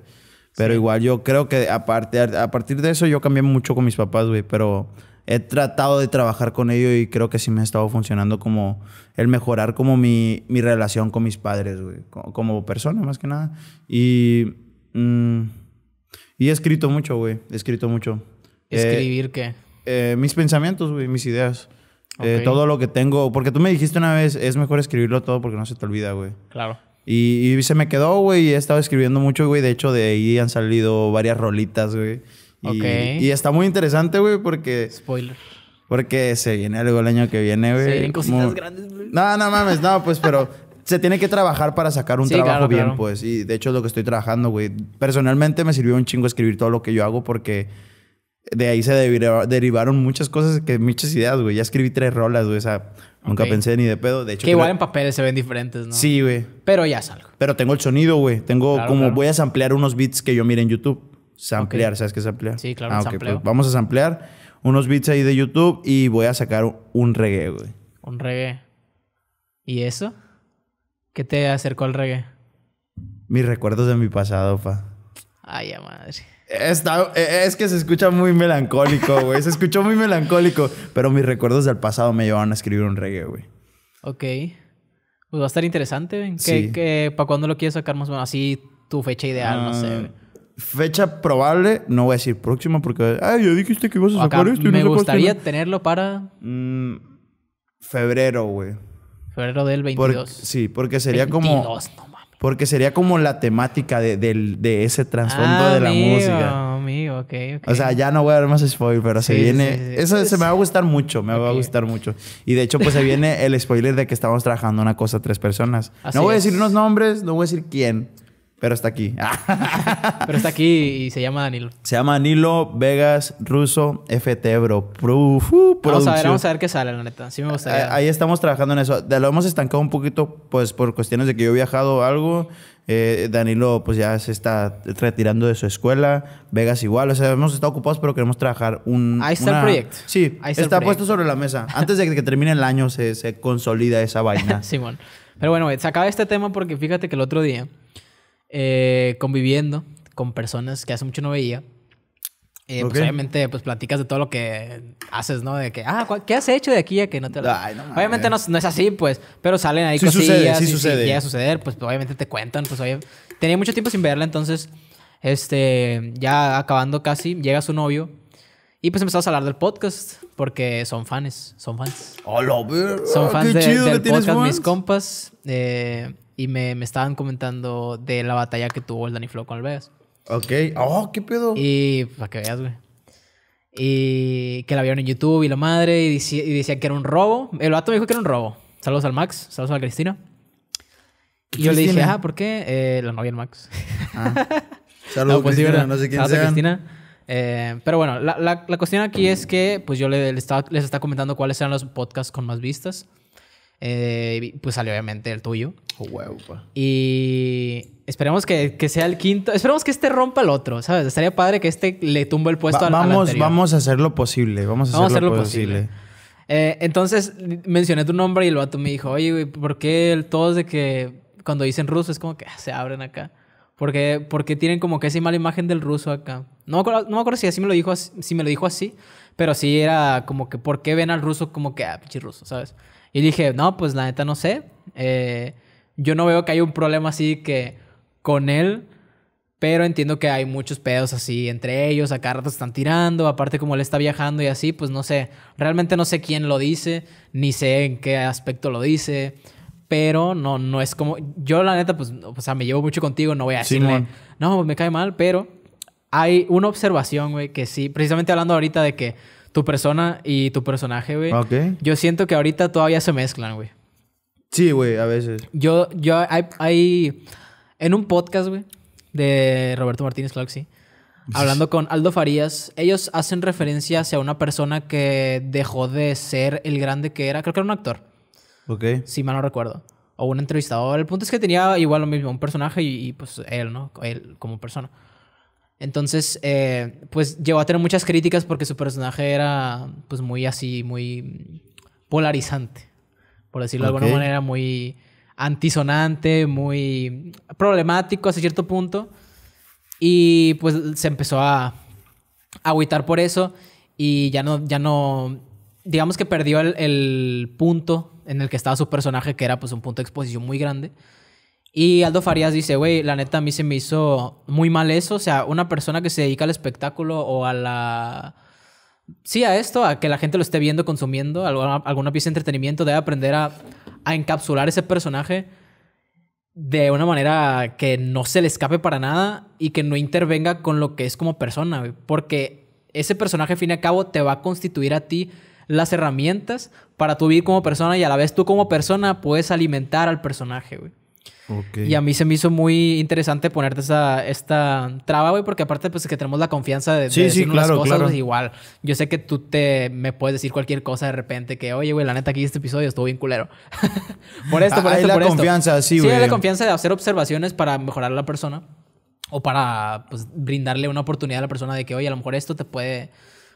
Pero igual yo creo que aparte, a partir de eso yo cambié mucho con mis papás, güey, pero he tratado de trabajar con ellos y creo que sí me ha estado funcionando como el mejorar como mi, mi relación con mis padres, güey, como, persona más que nada. Y, mm, y he escrito mucho, güey, he escrito mucho. Eh, ¿Escribir qué? Eh, mis pensamientos, güey, mis ideas. Eh, todo lo que tengo, porque tú me dijiste una vez, es mejor escribirlo todo porque no se te olvida, güey. Claro. Y, se me quedó, güey, he estado escribiendo mucho, güey. De hecho, de ahí han salido varias rolitas, güey. Y, y está muy interesante, güey, porque... Spoiler. Porque se viene algo el año que viene, güey. Se vienen cositas grandes, güey. No, no mames, no, pues, pero se tiene que trabajar para sacar un trabajo bien, pues. Y de hecho es lo que estoy trabajando, güey. Personalmente me sirvió un chingo escribir todo lo que yo hago porque de ahí se derivaron muchas cosas, que muchas ideas, güey. Ya escribí tres rolas, güey. O sea, Nunca pensé ni de pedo. De hecho, que igual en papeles se ven diferentes, ¿no? Sí, güey. Pero ya salgo. Pero tengo el sonido, güey. Tengo como voy a samplear unos beats que yo mire en YouTube. Samplear, ¿sabes qué es samplear? Sí, claro, ah, pues Vamos a samplear unos beats ahí de YouTube y voy a sacar un reggae, güey. Un reggae. ¿Y eso? ¿Qué te acercó al reggae? Mis recuerdos de mi pasado, pa. Ay, ya madre. E, es que se escucha muy melancólico, güey. Se escuchó muy melancólico. Pero mis recuerdos del pasado me llevaron a escribir un reggae, güey. Ok. Pues va a estar interesante. güey. ¿Para cuándo lo quieres sacar más o menos? Así tu fecha ideal, no sé. Ah, fecha probable, no voy a decir próxima porque. Ay, ya dijiste que ibas a sacar esto. me gustaría tenerlo para. Mm, febrero, güey. Febrero del 22. sí, porque sería como. Porque sería como la temática de, de ese trasfondo de la música. Amigo, okay, okay. O sea, ya no voy a ver más spoiler, pero se viene. eso se me va a gustar mucho, me va a gustar mucho. Y de hecho, pues se viene el spoiler de que estamos trabajando una cosa a tres personas. no voy a decir unos nombres, no voy a decir quién. Pero está aquí. Pero está aquí y se llama Danilo. Se llama Danilo Vegas Russo FT, bro. vamos a ver, qué sale, la neta. Sí me eh, Ahí estamos trabajando en eso. Lo hemos estancado un poquito, pues, por cuestiones de que yo he viajado algo. Eh, Danilo, pues, ya se está retirando de su escuela. Vegas igual. O sea, hemos estado ocupados, pero queremos trabajar un... Ahí está el proyecto. Sí, Ahí está, está puesto sobre la mesa. Antes de que termine el año se, se consolida esa vaina. Simón. Pero bueno, se acaba este tema porque fíjate que el otro día... Eh, conviviendo con personas que hace mucho no veía. Eh, pues, obviamente, pues platicas de todo lo que haces, ¿no? De que, ah, ¿qué has hecho de aquí a que no te lo... obviamente no, es así, pues, pero salen ahí cosillas. Sucede, sucede. suceder, pues obviamente te cuentan, pues oye, tenía mucho tiempo sin verla, entonces, este, ya acabando casi, llega su novio y pues empezamos a hablar del podcast porque son fans, son fans. Hola, Son fans del podcast, fans. mis compas. Eh, y me, me estaban comentando de la batalla que tuvo el Danny Flow con el Vegas. Ok. Oh, qué pedo. Y a que veas, güey. Y que la vieron en YouTube y la madre. Y decía, y que era un robo. El vato me dijo que era un robo. Saludos al Max. Saludos a Cristina. Y yo le dije, ah, ¿por qué? Eh, la novia del Max. Ah. Saludos, no, pues Cristina. no sé quién sea. Cristina. Eh, pero bueno, la, la, la, cuestión aquí es que pues yo le, le les estaba comentando cuáles eran los podcasts con más vistas. Eh, pues salió obviamente el tuyo. y esperemos que, que, sea el quinto. Esperemos que este rompa el otro, ¿sabes? Estaría padre que este le tumba el puesto a al, vamos, Vamos a hacer lo posible. Vamos a hacer, lo, posible. Eh, entonces mencioné tu nombre y el vato me dijo, oye, güey, ¿por qué todos de que cuando dicen ruso es como que ah, se abren acá? ¿por qué tienen como que esa mala imagen del ruso acá. No me acuerdo, si así me lo dijo así, si me lo dijo así, pero sí era como que ¿por qué ven al ruso como que ah, pinche ruso, sabes? Y dije, no, pues la neta no sé. Eh, yo no veo que haya un problema así que con él, pero entiendo que hay muchos pedos así entre ellos, Acá rato están tirando, aparte como él está viajando y así, pues no sé, realmente no sé quién lo dice, ni sé en qué aspecto lo dice, pero no, no es como, yo la neta, pues, o sea, me llevo mucho contigo, no voy a decirle, no, me cae mal, pero hay una observación, güey, que sí, precisamente hablando ahorita de que tu persona y tu personaje, güey. Yo siento que ahorita todavía se mezclan, güey. Sí, güey, a veces. Yo, yo, hay, hay en un podcast, güey, de Roberto Martínez Cloxy, hablando con Aldo Farías, ellos hacen referencia hacia una persona que dejó de ser el grande que era. Creo que era un actor. Ok. Si mal no recuerdo. O un entrevistador. El punto es que tenía igual lo mismo, un personaje y pues él, ¿no? Él como persona. Entonces, eh, pues llegó a tener muchas críticas porque su personaje era pues muy así, muy polarizante, por decirlo de alguna manera, muy antisonante, muy problemático hasta cierto punto. Y pues se empezó a, agüitar por eso y ya no, ya no, digamos que perdió el, el punto en el que estaba su personaje, que era pues un punto de exposición muy grande. Y Aldo Farías dice, güey, la neta a mí se me hizo muy mal eso. O sea, una persona que se dedica al espectáculo o a la... Sí, a esto, a que la gente lo esté viendo, consumiendo, alguna, alguna pieza de entretenimiento, debe aprender a, a encapsular ese personaje de una manera que no se le escape para nada y que no intervenga con lo que es como persona, güey. Porque ese personaje, al fin y al cabo, te va a constituir a ti las herramientas para tu vivir como persona y a la vez tú como persona puedes alimentar al personaje, güey. Y a mí se me hizo muy interesante ponerte esa, esta traba, güey, porque aparte pues que tenemos la confianza de, decirnos decir cosas, igual. Yo sé que tú te me puedes decir cualquier cosa de repente que, oye, güey, la neta aquí este episodio estuvo bien culero. por esto, por ah, esto, hay la confianza, sí, güey. Sí, hay la confianza de hacer observaciones para mejorar a la persona o para pues, brindarle una oportunidad a la persona de que, oye, a lo mejor esto te puede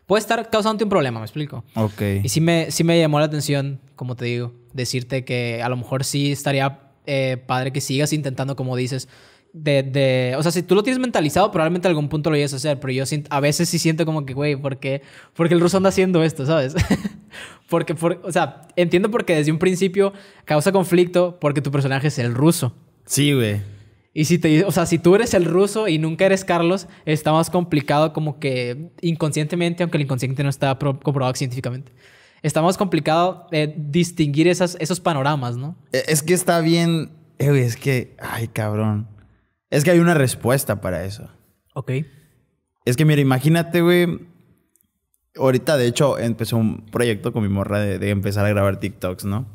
puede estar causándote un problema, me explico. Ok. Y sí me, sí me llamó la atención, como te digo, decirte que a lo mejor sí estaría eh, padre que sigas intentando, como dices, de, de, O sea, si tú lo tienes mentalizado, probablemente algún punto lo vayas a hacer, pero yo a veces sí siento como que, güey, ¿por qué? Porque el ruso anda haciendo esto, ¿sabes? porque, por, o sea, entiendo porque desde un principio causa conflicto porque tu personaje es el ruso. Sí, güey. Y si te, o sea, si tú eres el ruso y nunca eres Carlos, está más complicado como que inconscientemente, aunque el inconsciente no está comprobado científicamente está más complicado eh, distinguir esos panoramas, ¿no? E, es que está bien, eh, es que, ay cabrón, es que hay una respuesta para eso. Ok. Es que mira, imagínate, güey, ahorita de hecho empecé un proyecto con mi morra de, empezar a grabar TikToks, ¿no?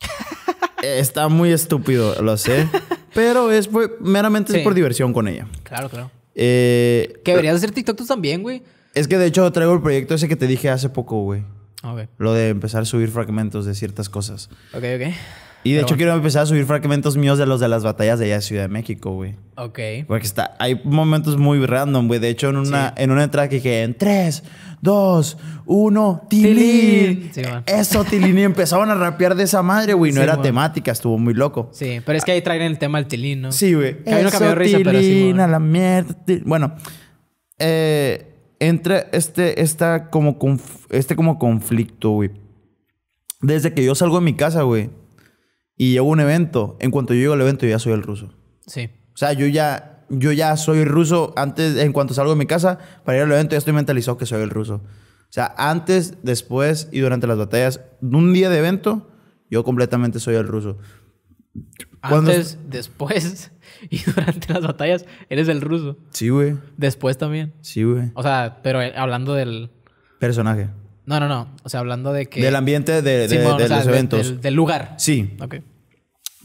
está muy estúpido, lo sé. Pero es meramente por diversión con ella. Claro, claro. Eh, que deberías hacer TikTok tú también, güey. Es que de hecho traigo el proyecto ese que te dije hace poco, güey. Lo de empezar a subir fragmentos de ciertas cosas. Ok, ok. Y de hecho quiero empezar a subir fragmentos míos de los de las batallas de allá de Ciudad de México, güey. Ok. Porque está, hay momentos muy random, güey. De hecho, en una, en una entrada dije en 3, 2, 1, Tilín. E, eso, Tilín. Y empezaban a rapear de esa madre, güey. No era temática, estuvo muy loco. Sí, pero es que ahí traen el tema del Tilín, ¿no? Sí, güey. Eso, Tilín, a la mierda. Bueno, eh entra este, esta como este como conflicto, güey. Desde que yo salgo de mi casa, güey, y llego a un evento, en cuanto yo llego al evento, yo ya soy el ruso. Sí. O sea, yo ya, yo ya soy ruso. Antes, en cuanto salgo de mi casa, para ir al evento, ya estoy mentalizado que soy el ruso. O sea, antes, después y durante las batallas, un día de evento, yo completamente soy el ruso. Antes, después y durante las batallas, eres el ruso. Sí, güey. Después también. Sí, güey. O sea, pero eh, hablando del... Personaje. No, no, no. O sea, hablando de que... Del ambiente de, los eventos. Del, lugar. Sí. Ok.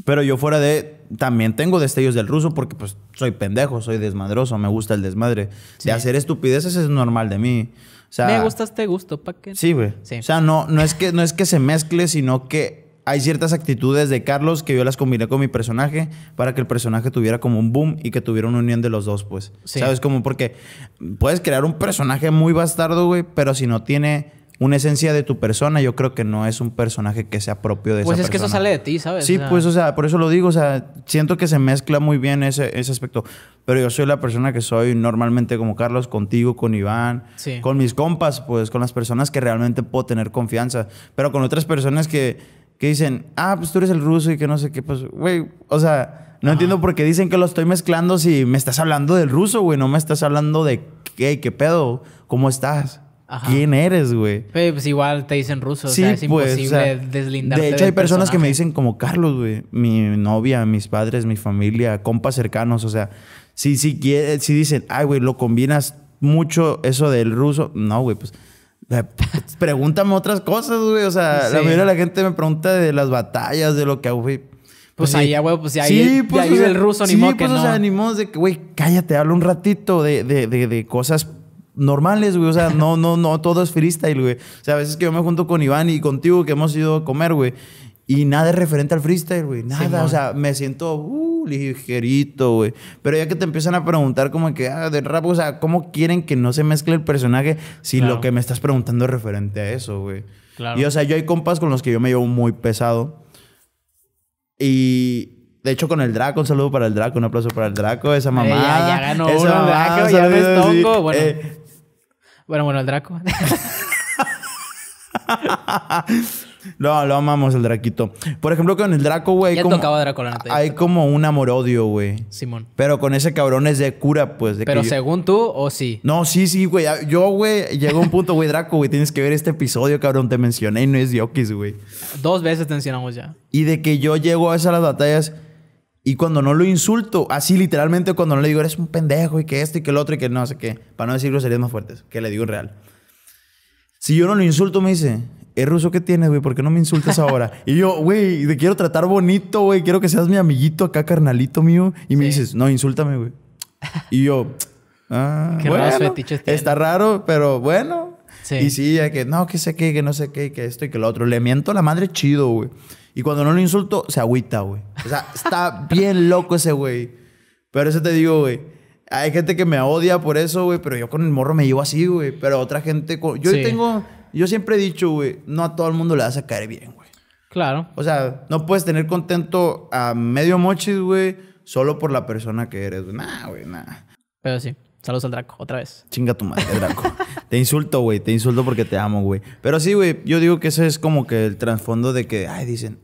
Pero yo fuera de... También tengo destellos del ruso porque pues soy pendejo, soy desmadroso, me gusta el desmadre. De hacer estupideces es normal de mí. O sea, me gusta este gusto, ¿pa' qué? Sí, güey. O sea, no, no, es que, no es que se mezcle, sino que hay ciertas actitudes de Carlos que yo las combiné con mi personaje para que el personaje tuviera como un boom y que tuviera una unión de los dos, pues. ¿Sabes? Como porque puedes crear un personaje muy bastardo, güey, pero si no tiene una esencia de tu persona, yo creo que no es un personaje que sea propio de pues esa Pues es que eso sale de ti, ¿sabes? Sí, pues, o sea, por eso lo digo, o sea, siento que se mezcla muy bien ese, aspecto. Pero yo soy la persona que soy normalmente como Carlos, contigo, con Iván, con mis compas, pues, con las personas que realmente puedo tener confianza. Pero con otras personas que que dicen, ah, pues tú eres el ruso y que no sé qué, pues, güey, o sea, no entiendo por qué dicen que lo estoy mezclando si me estás hablando del ruso, güey, no me estás hablando de qué, qué pedo, cómo estás. ¿Quién eres, güey? Pues igual te dicen ruso, o sea, es pues, imposible De hecho, hay personas que me dicen como Carlos, güey, mi novia, mis padres, mi familia, compas cercanos, o sea, si, si dicen, ay, güey, lo combinas mucho eso del ruso, no, güey, pues eh, pregúntame otras cosas, güey. O sea, la mayoría de la gente me pregunta de las batallas, de lo que hago, Pues, ahí, güey, pues ahí, sí, pues, ahí el ruso, animó sí, pues, que pues, no. o sea, animó de que, güey, cállate, hablo un ratito de, de, de, de cosas normales, güey. O sea, no, no, no, todo es freestyle, güey. O sea, a veces que yo me junto con Iván y contigo que hemos ido a comer, güey. Y nada es referente al freestyle, güey. Nada. o sea, me siento uh, ligerito, güey. Pero ya que te empiezan a preguntar como que, ah, de rap, o sea, ¿cómo quieren que no se mezcle el personaje si lo que me estás preguntando es referente a eso, güey? Y o sea, yo hay compas con los que yo me llevo muy pesado. Y, de hecho, con el Draco, un saludo para el Draco, un aplauso para el Draco, esa mamá. ya, ganó Bueno, bueno, bueno, el Draco. No, lo amamos el Draquito. Por ejemplo, con el Draco, güey. Ya tocaba Draco, la Hay como un amor-odio, güey. Simón. Pero con ese cabrón es de cura, pues. Pero según tú, o sí. No, sí, sí, güey. Ah, yo, güey, llegó un punto, güey, Draco, güey, tienes que ver este episodio, cabrón. Te mencioné y no es Yokis, güey. Dos veces te mencionamos ya. Y de que yo llego a esas batallas. Y cuando no lo insulto, así literalmente cuando no le digo, eres un pendejo y que esto y que el otro y que no sé qué, para no decirlo, serías más fuertes, que le digo real. Si yo no lo insulto, me dice, ¿Es ruso que tienes, güey? ¿Por qué no me insultas ahora? y yo, güey, te quiero tratar bonito, güey. Quiero que seas mi amiguito acá, carnalito mío. Y me dices, no, insúltame, güey. Y yo, ah, bueno, está raro, pero bueno. Sí. Y sí, ya que no, que sé qué, que no sé qué, que esto y que lo otro. Le miento la madre chido, güey. Y cuando no lo insulto, se agüita, güey. O sea, está bien loco ese güey. Pero eso te digo, güey. Hay gente que me odia por eso, güey. Pero yo con el morro me llevo así, güey. Pero otra gente... Yo tengo yo siempre he dicho, güey, no a todo el mundo le vas a caer bien, güey. Claro. O sea, no puedes tener contento a medio mochis, güey, solo por la persona que eres. Nah, güey, nah. Pero sí. Saludos al Draco, otra vez. Chinga tu madre, Draco. te insulto, güey. Te insulto porque te amo, güey. Pero sí, güey. Yo digo que ese es como que el trasfondo de que, ay, dicen,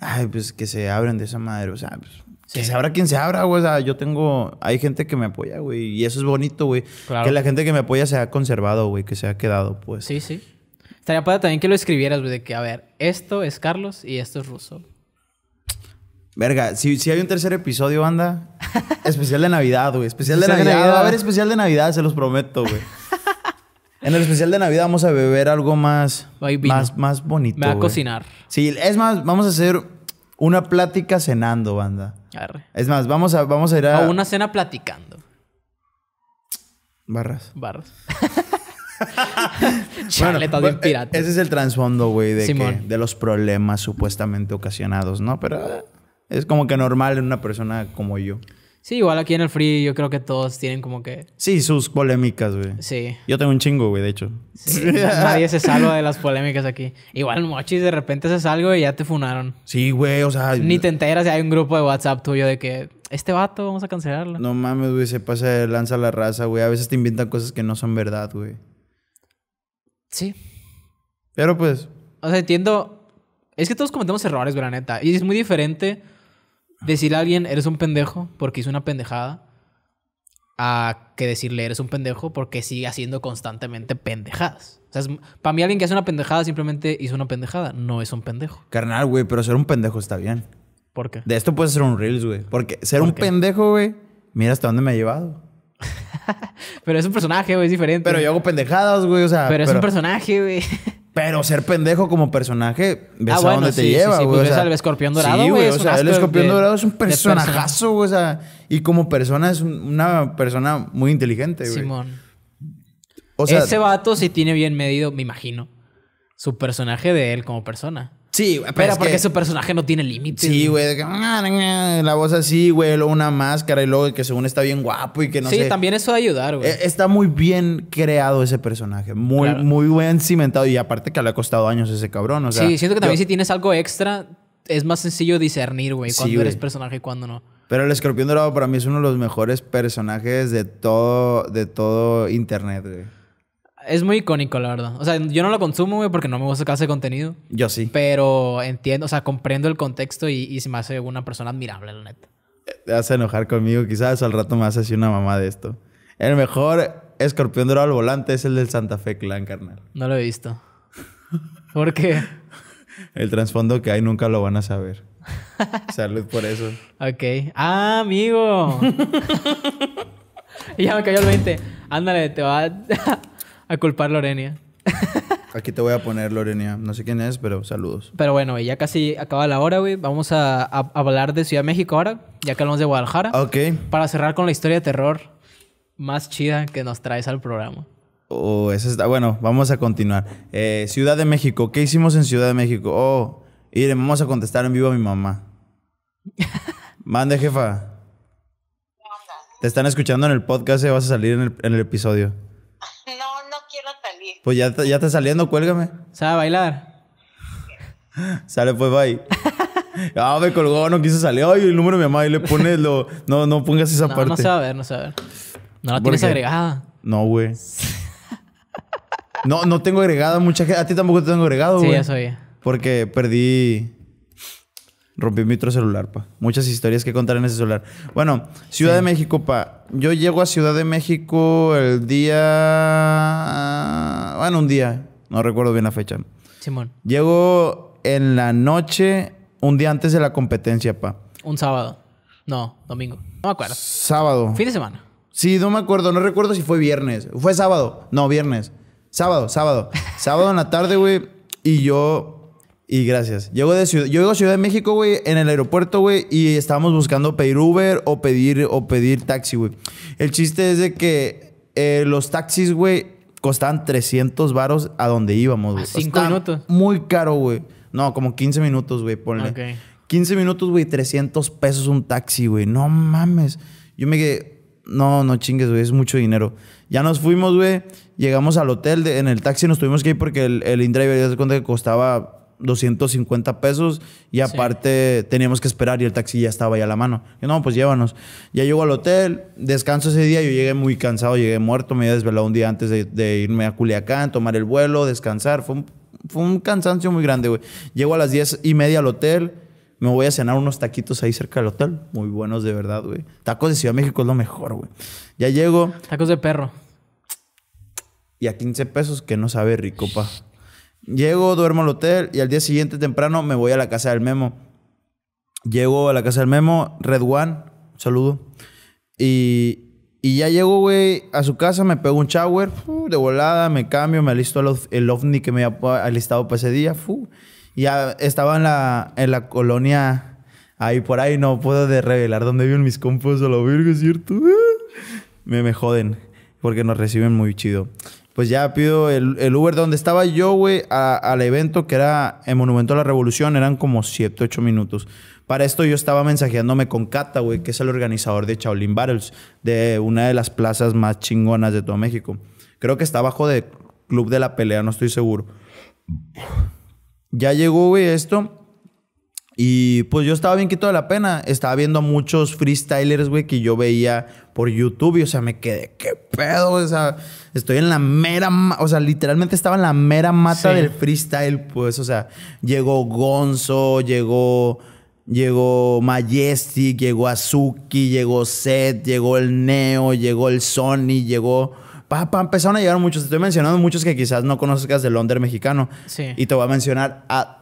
ay, pues que se abren de esa madre. O sea, pues, que se abra quien se abra, güey. O sea, yo tengo. Hay gente que me apoya, güey. Y eso es bonito, güey. Que la gente que me apoya se ha conservado, güey. Que se ha quedado, pues. Sí, sí. Estaría padre también que lo escribieras, güey, de que, a ver, esto es Carlos y esto es ruso. Verga, si, hay un tercer episodio, banda, Especial de Navidad, güey. Especial de Navidad. a haber especial de Navidad, se los prometo, güey. En el especial de Navidad vamos a beber algo más, más, más bonito. Me va a cocinar. Sí, es más, vamos a hacer una plática cenando, banda. Es más, vamos a, vamos a ir a. O una cena platicando. Barras. Barras. Pues, ese es el trasfondo, güey, de, los problemas supuestamente ocasionados, ¿no? Pero ah, es como que normal en una persona como yo. Sí, igual aquí en el free yo creo que todos tienen como que... Sí, sus polémicas, güey. Sí. Yo tengo un chingo, güey, de hecho. nadie se salva de las polémicas aquí. Igual Mochis de repente se salgo y ya te funaron. Sí, güey, o sea... Ni te enteras si hay un grupo de WhatsApp tuyo de que... Este vato, vamos a cancelarlo. No mames, güey, se pasa de lanza la raza, güey. A veces te inventan cosas que no son verdad, güey. Sí. Pero pues. O sea, entiendo. Es que todos cometemos errores, Graneta. la neta. Y es muy diferente decirle a alguien, eres un pendejo, porque hizo una pendejada, a que decirle, eres un pendejo, porque sigue haciendo constantemente pendejadas. O sea, para mí, alguien que hace una pendejada simplemente hizo una pendejada, no es un pendejo. Carnal, güey, pero ser un pendejo está bien. ¿Por qué? De esto puede ser un Reels, güey. Porque ser un pendejo, güey, mira hasta dónde me ha llevado pero es un personaje, güey, es diferente. Pero yo hago pendejadas, güey, o sea. Pero es un personaje, güey. Pero ser pendejo como personaje, ves ah, a dónde te lleva, Sí, pues o sea, el escorpión dorado, güey. o sea, el escorpión dorado es un personajazo, güey. O sea, y como persona es una persona muy inteligente, güey. Simón. O sea, Ese vato sí tiene bien medido, me imagino, su personaje de él como persona. Sí, Pero, porque su ese personaje no tiene límites. Sí, güey. Ah, la voz así, güey. Luego una máscara y luego que según está bien guapo y que no sé. Sí, también eso de ayudar, güey. Eh, está muy bien creado ese personaje. Muy, muy bien cimentado. Y aparte que le ha costado años ese cabrón, Sí, siento que también si tienes algo extra, es más sencillo discernir, güey, cuando eres personaje y cuando no. Pero el escorpión dorado para mí es uno de los mejores personajes de todo, de todo internet, güey. Es muy icónico, la verdad. O sea, yo no lo consumo, güey, porque no me gusta casi de contenido. Yo sí. Pero entiendo, o sea, comprendo el contexto y, y se me hace una persona admirable, la neta. Eh, te vas a enojar conmigo, quizás al rato me vas a una mamá de esto. El mejor escorpión dorado al volante es el del Santa Fe Clan, carnal. No lo he visto. ¿Por qué? el trasfondo que hay nunca lo van a saber. Salud por eso. Ok. ¡Ah, amigo! ya me cayó el 20. Ándale, te va a culpar Lorenia. Aquí te voy a poner Lorenia. No sé quién es, pero saludos. Pero bueno, ya casi acaba la hora, güey. Vamos a, hablar de Ciudad de México ahora, ya que hablamos de Guadalajara. Ok. Para cerrar con la historia de terror más chida que nos traes al programa. Oh, eso está. Bueno, vamos a continuar. Eh, Ciudad de México. ¿Qué hicimos en Ciudad de México? Oh, y vamos a contestar en vivo a mi mamá. Mande, jefa. Te están escuchando en el podcast y eh, vas a salir en el, en el episodio. Pues ya, ya está saliendo, cuélgame. ¿Sabe bailar? Sale pues, bye. Ah, me colgó, no quiso salir. Ay, el número de mi mamá y le pones lo. No, no pongas esa parte. No se va a ver, no se va a ver. No la tienes agregada. No, güey. no, no tengo agregada mucha gente. A ti tampoco te tengo agregado, güey. Sí, ya Porque perdí rompí mi otro celular, pa. Muchas historias que contar en ese celular. Bueno, Ciudad de México, pa. Yo llego a Ciudad de México el día. Bueno, un día. No recuerdo bien la fecha. Simón. Llego en la noche, un día antes de la competencia, pa. Un sábado. No, domingo. No me acuerdo. Sábado. Fin de semana. Sí, no me acuerdo. No recuerdo si fue viernes. Fue sábado. No, viernes. Sábado, sábado. Sábado en la tarde, güey. Y yo y gracias. Llego de ciudad, yo llego a Ciudad de México, güey, en el aeropuerto, güey, y estábamos buscando pedir Uber o pedir, o pedir taxi, güey. El chiste es de que eh, los taxis, güey, costaban 300 varos a donde íbamos, güey. Cinco minutos. Muy caro, güey. No, como 15 minutos, güey, ponle. 15 minutos, güey, 300 pesos un taxi, güey. No mames. Yo me quedé, no, no chingues, güey, es mucho dinero. Ya nos fuimos, güey. Llegamos al hotel, en el taxi nos tuvimos que ir porque el, el driver ya se cuenta que costaba 250 pesos y aparte teníamos que esperar y el taxi ya estaba ahí a la mano. Yo, no, pues llévanos. Ya llego al hotel, descanso ese día, yo llegué muy cansado, llegué muerto, me había desvelado un día antes de, irme a Culiacán, tomar el vuelo, descansar. Fue un, fue un cansancio muy grande, güey. Llego a las 10 y media al hotel, me voy a cenar unos taquitos ahí cerca del hotel, muy buenos de verdad, güey. Tacos de Ciudad de México es lo mejor, güey. Ya llego. Tacos de perro. Y a 15 pesos que no sabe rico, pa. Llego, duermo al hotel y al día siguiente temprano me voy a la casa del Memo. Llego a la casa del Memo, Red One, saludo. Y, ya llego, güey, a su casa, me pego un shower, de volada, me cambio, me alisto el, el ovni que me había alistado para ese día. Fu. ya estaba en la, en la colonia ahí por ahí, no puedo de revelar dónde viven mis compas a la verga, ¿cierto? me, me joden porque nos reciben muy chido pues ya pido el, el Uber donde estaba yo, güey, al evento que era en Monumento a la Revolución, eran como 7, 8 minutos. Para esto yo estaba mensajeándome con Cata, güey, que es el organizador de Shaolin Battles, de una de las plazas más chingonas de todo México. Creo que está abajo de Club de la Pelea, no estoy seguro. Ya llegó, güey, esto. Y pues yo estaba bien quito de la pena. Estaba viendo muchos freestylers, güey, que yo veía por YouTube. Y, o sea, me quedé, ¿qué pedo? O sea, estoy en la mera... O sea, literalmente estaba en la mera mata del freestyle, pues. O sea, llegó Gonzo, llegó... Llegó Majestic, llegó Azuki, llegó Set llegó el Neo, llegó el Sony, llegó... Pa, empezaron a llegar muchos. Te estoy mencionando muchos que quizás no conozcas del Londres mexicano. Sí. Y te voy a mencionar a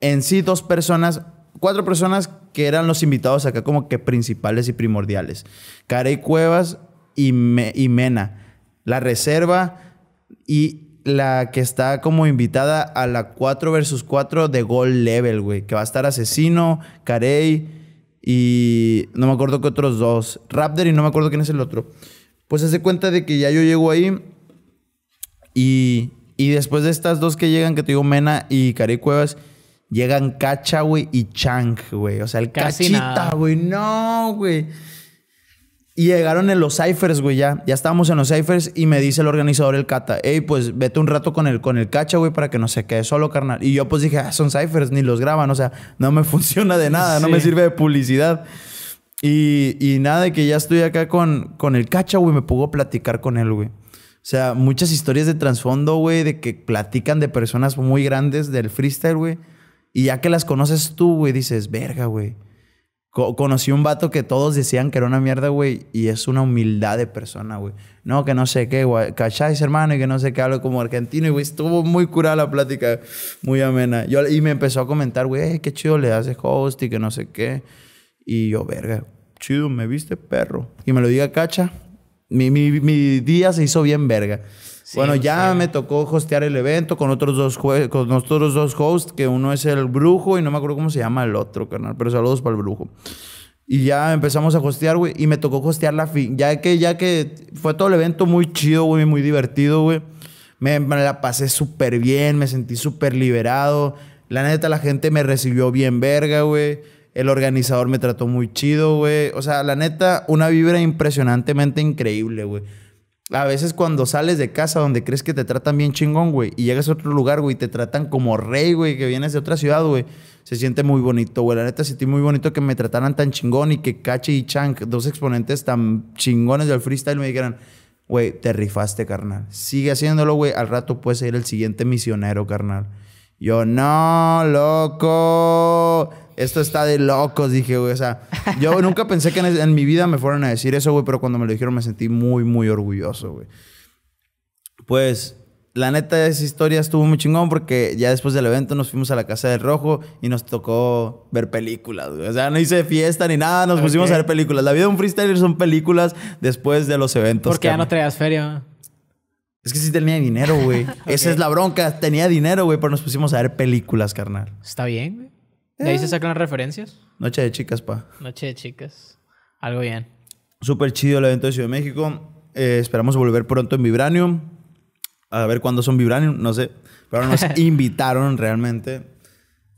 en sí dos personas, cuatro personas que eran los invitados acá como que principales y primordiales. Carey Cuevas y, Mena. La reserva y la que está como invitada a la 4 versus 4 de Gold Level, güey. Que va a estar Asesino, Carey y no me acuerdo qué otros dos. Raptor y no me acuerdo quién es el otro. Pues hace cuenta de que ya yo llego ahí y, y después de estas dos que llegan, que te digo Mena y Carey Cuevas Llegan Cacha, güey, y Chang, güey. O sea, el Cachita, güey. No, güey. Y llegaron en los ciphers, güey, ya. Ya estábamos en los ciphers y me dice el organizador, el Cata, hey, pues vete un rato con el, con el cacha, güey, para que no se quede solo, carnal. Y yo pues dije, ah, son ciphers, ni los graban, o sea, no me funciona de nada, no me sirve de publicidad. Y, nada, de que ya estoy acá con, con el cacha, güey, me pudo platicar con él, güey. O sea, muchas historias de trasfondo, güey, de que platican de personas muy grandes del freestyle, güey. Y ya que las conoces tú, güey, dices, verga, güey. conocí un vato que todos decían que era una mierda, güey, y es una humildad de persona, güey. No, que no sé qué, güey. ¿Cacháis, hermano? Y que no sé qué, hablo como argentino. Y, güey, estuvo muy curada la plática, muy amena. Yo, y me empezó a comentar, güey, qué chido le haces host y que no sé qué. Y yo, verga, chido, me viste perro. Y me lo diga Cacha, mi, mi día se hizo bien verga bueno, ya me tocó hostear el evento con otros dos con nosotros dos hosts, que uno es el brujo y no me acuerdo cómo se llama el otro, carnal. pero saludos para el brujo. Y ya empezamos a hostear, güey, y me tocó hostear la fin, ya que ya que fue todo el evento muy chido, güey, muy divertido, güey. Me, me la pasé súper bien, me sentí súper liberado. La neta la gente me recibió bien verga, güey. El organizador me trató muy chido, güey. O sea, la neta, una vibra impresionantemente increíble, güey. A veces cuando sales de casa donde crees que te tratan bien chingón, güey, y llegas a otro lugar, güey, y te tratan como rey, güey, que vienes de otra ciudad, güey, se siente muy bonito, güey. La neta sentí muy bonito que me trataran tan chingón y que Cachi y Chang, dos exponentes tan chingones del freestyle, me dijeran, güey, te rifaste, carnal. Sigue haciéndolo, güey, al rato puedes ser el siguiente misionero, carnal. Yo, no, loco esto está de locos, dije, güey. O sea, yo nunca pensé que en, mi vida me fueran a decir eso, güey, pero cuando me lo dijeron me sentí muy, muy orgulloso, güey. Pues la neta, esa historia estuvo muy chingón porque ya después del evento nos fuimos a la Casa del Rojo y nos tocó ver películas, güey. O sea, no hice fiesta ni nada, nos pusimos a ver películas. La vida de un freestyler son películas después de los eventos. Porque ya no traías feria. Es que sí tenía dinero, güey. Esa es la bronca. Tenía dinero, güey, pero nos pusimos a ver películas, carnal. Está bien, güey ahí se eh. sacan las referencias? Noche de chicas, pa. Noche de chicas. Algo bien. Súper chido el evento de Ciudad de México. Eh, esperamos volver pronto en Vibranium. A ver cuándo son Vibranium, no sé. Pero nos invitaron realmente.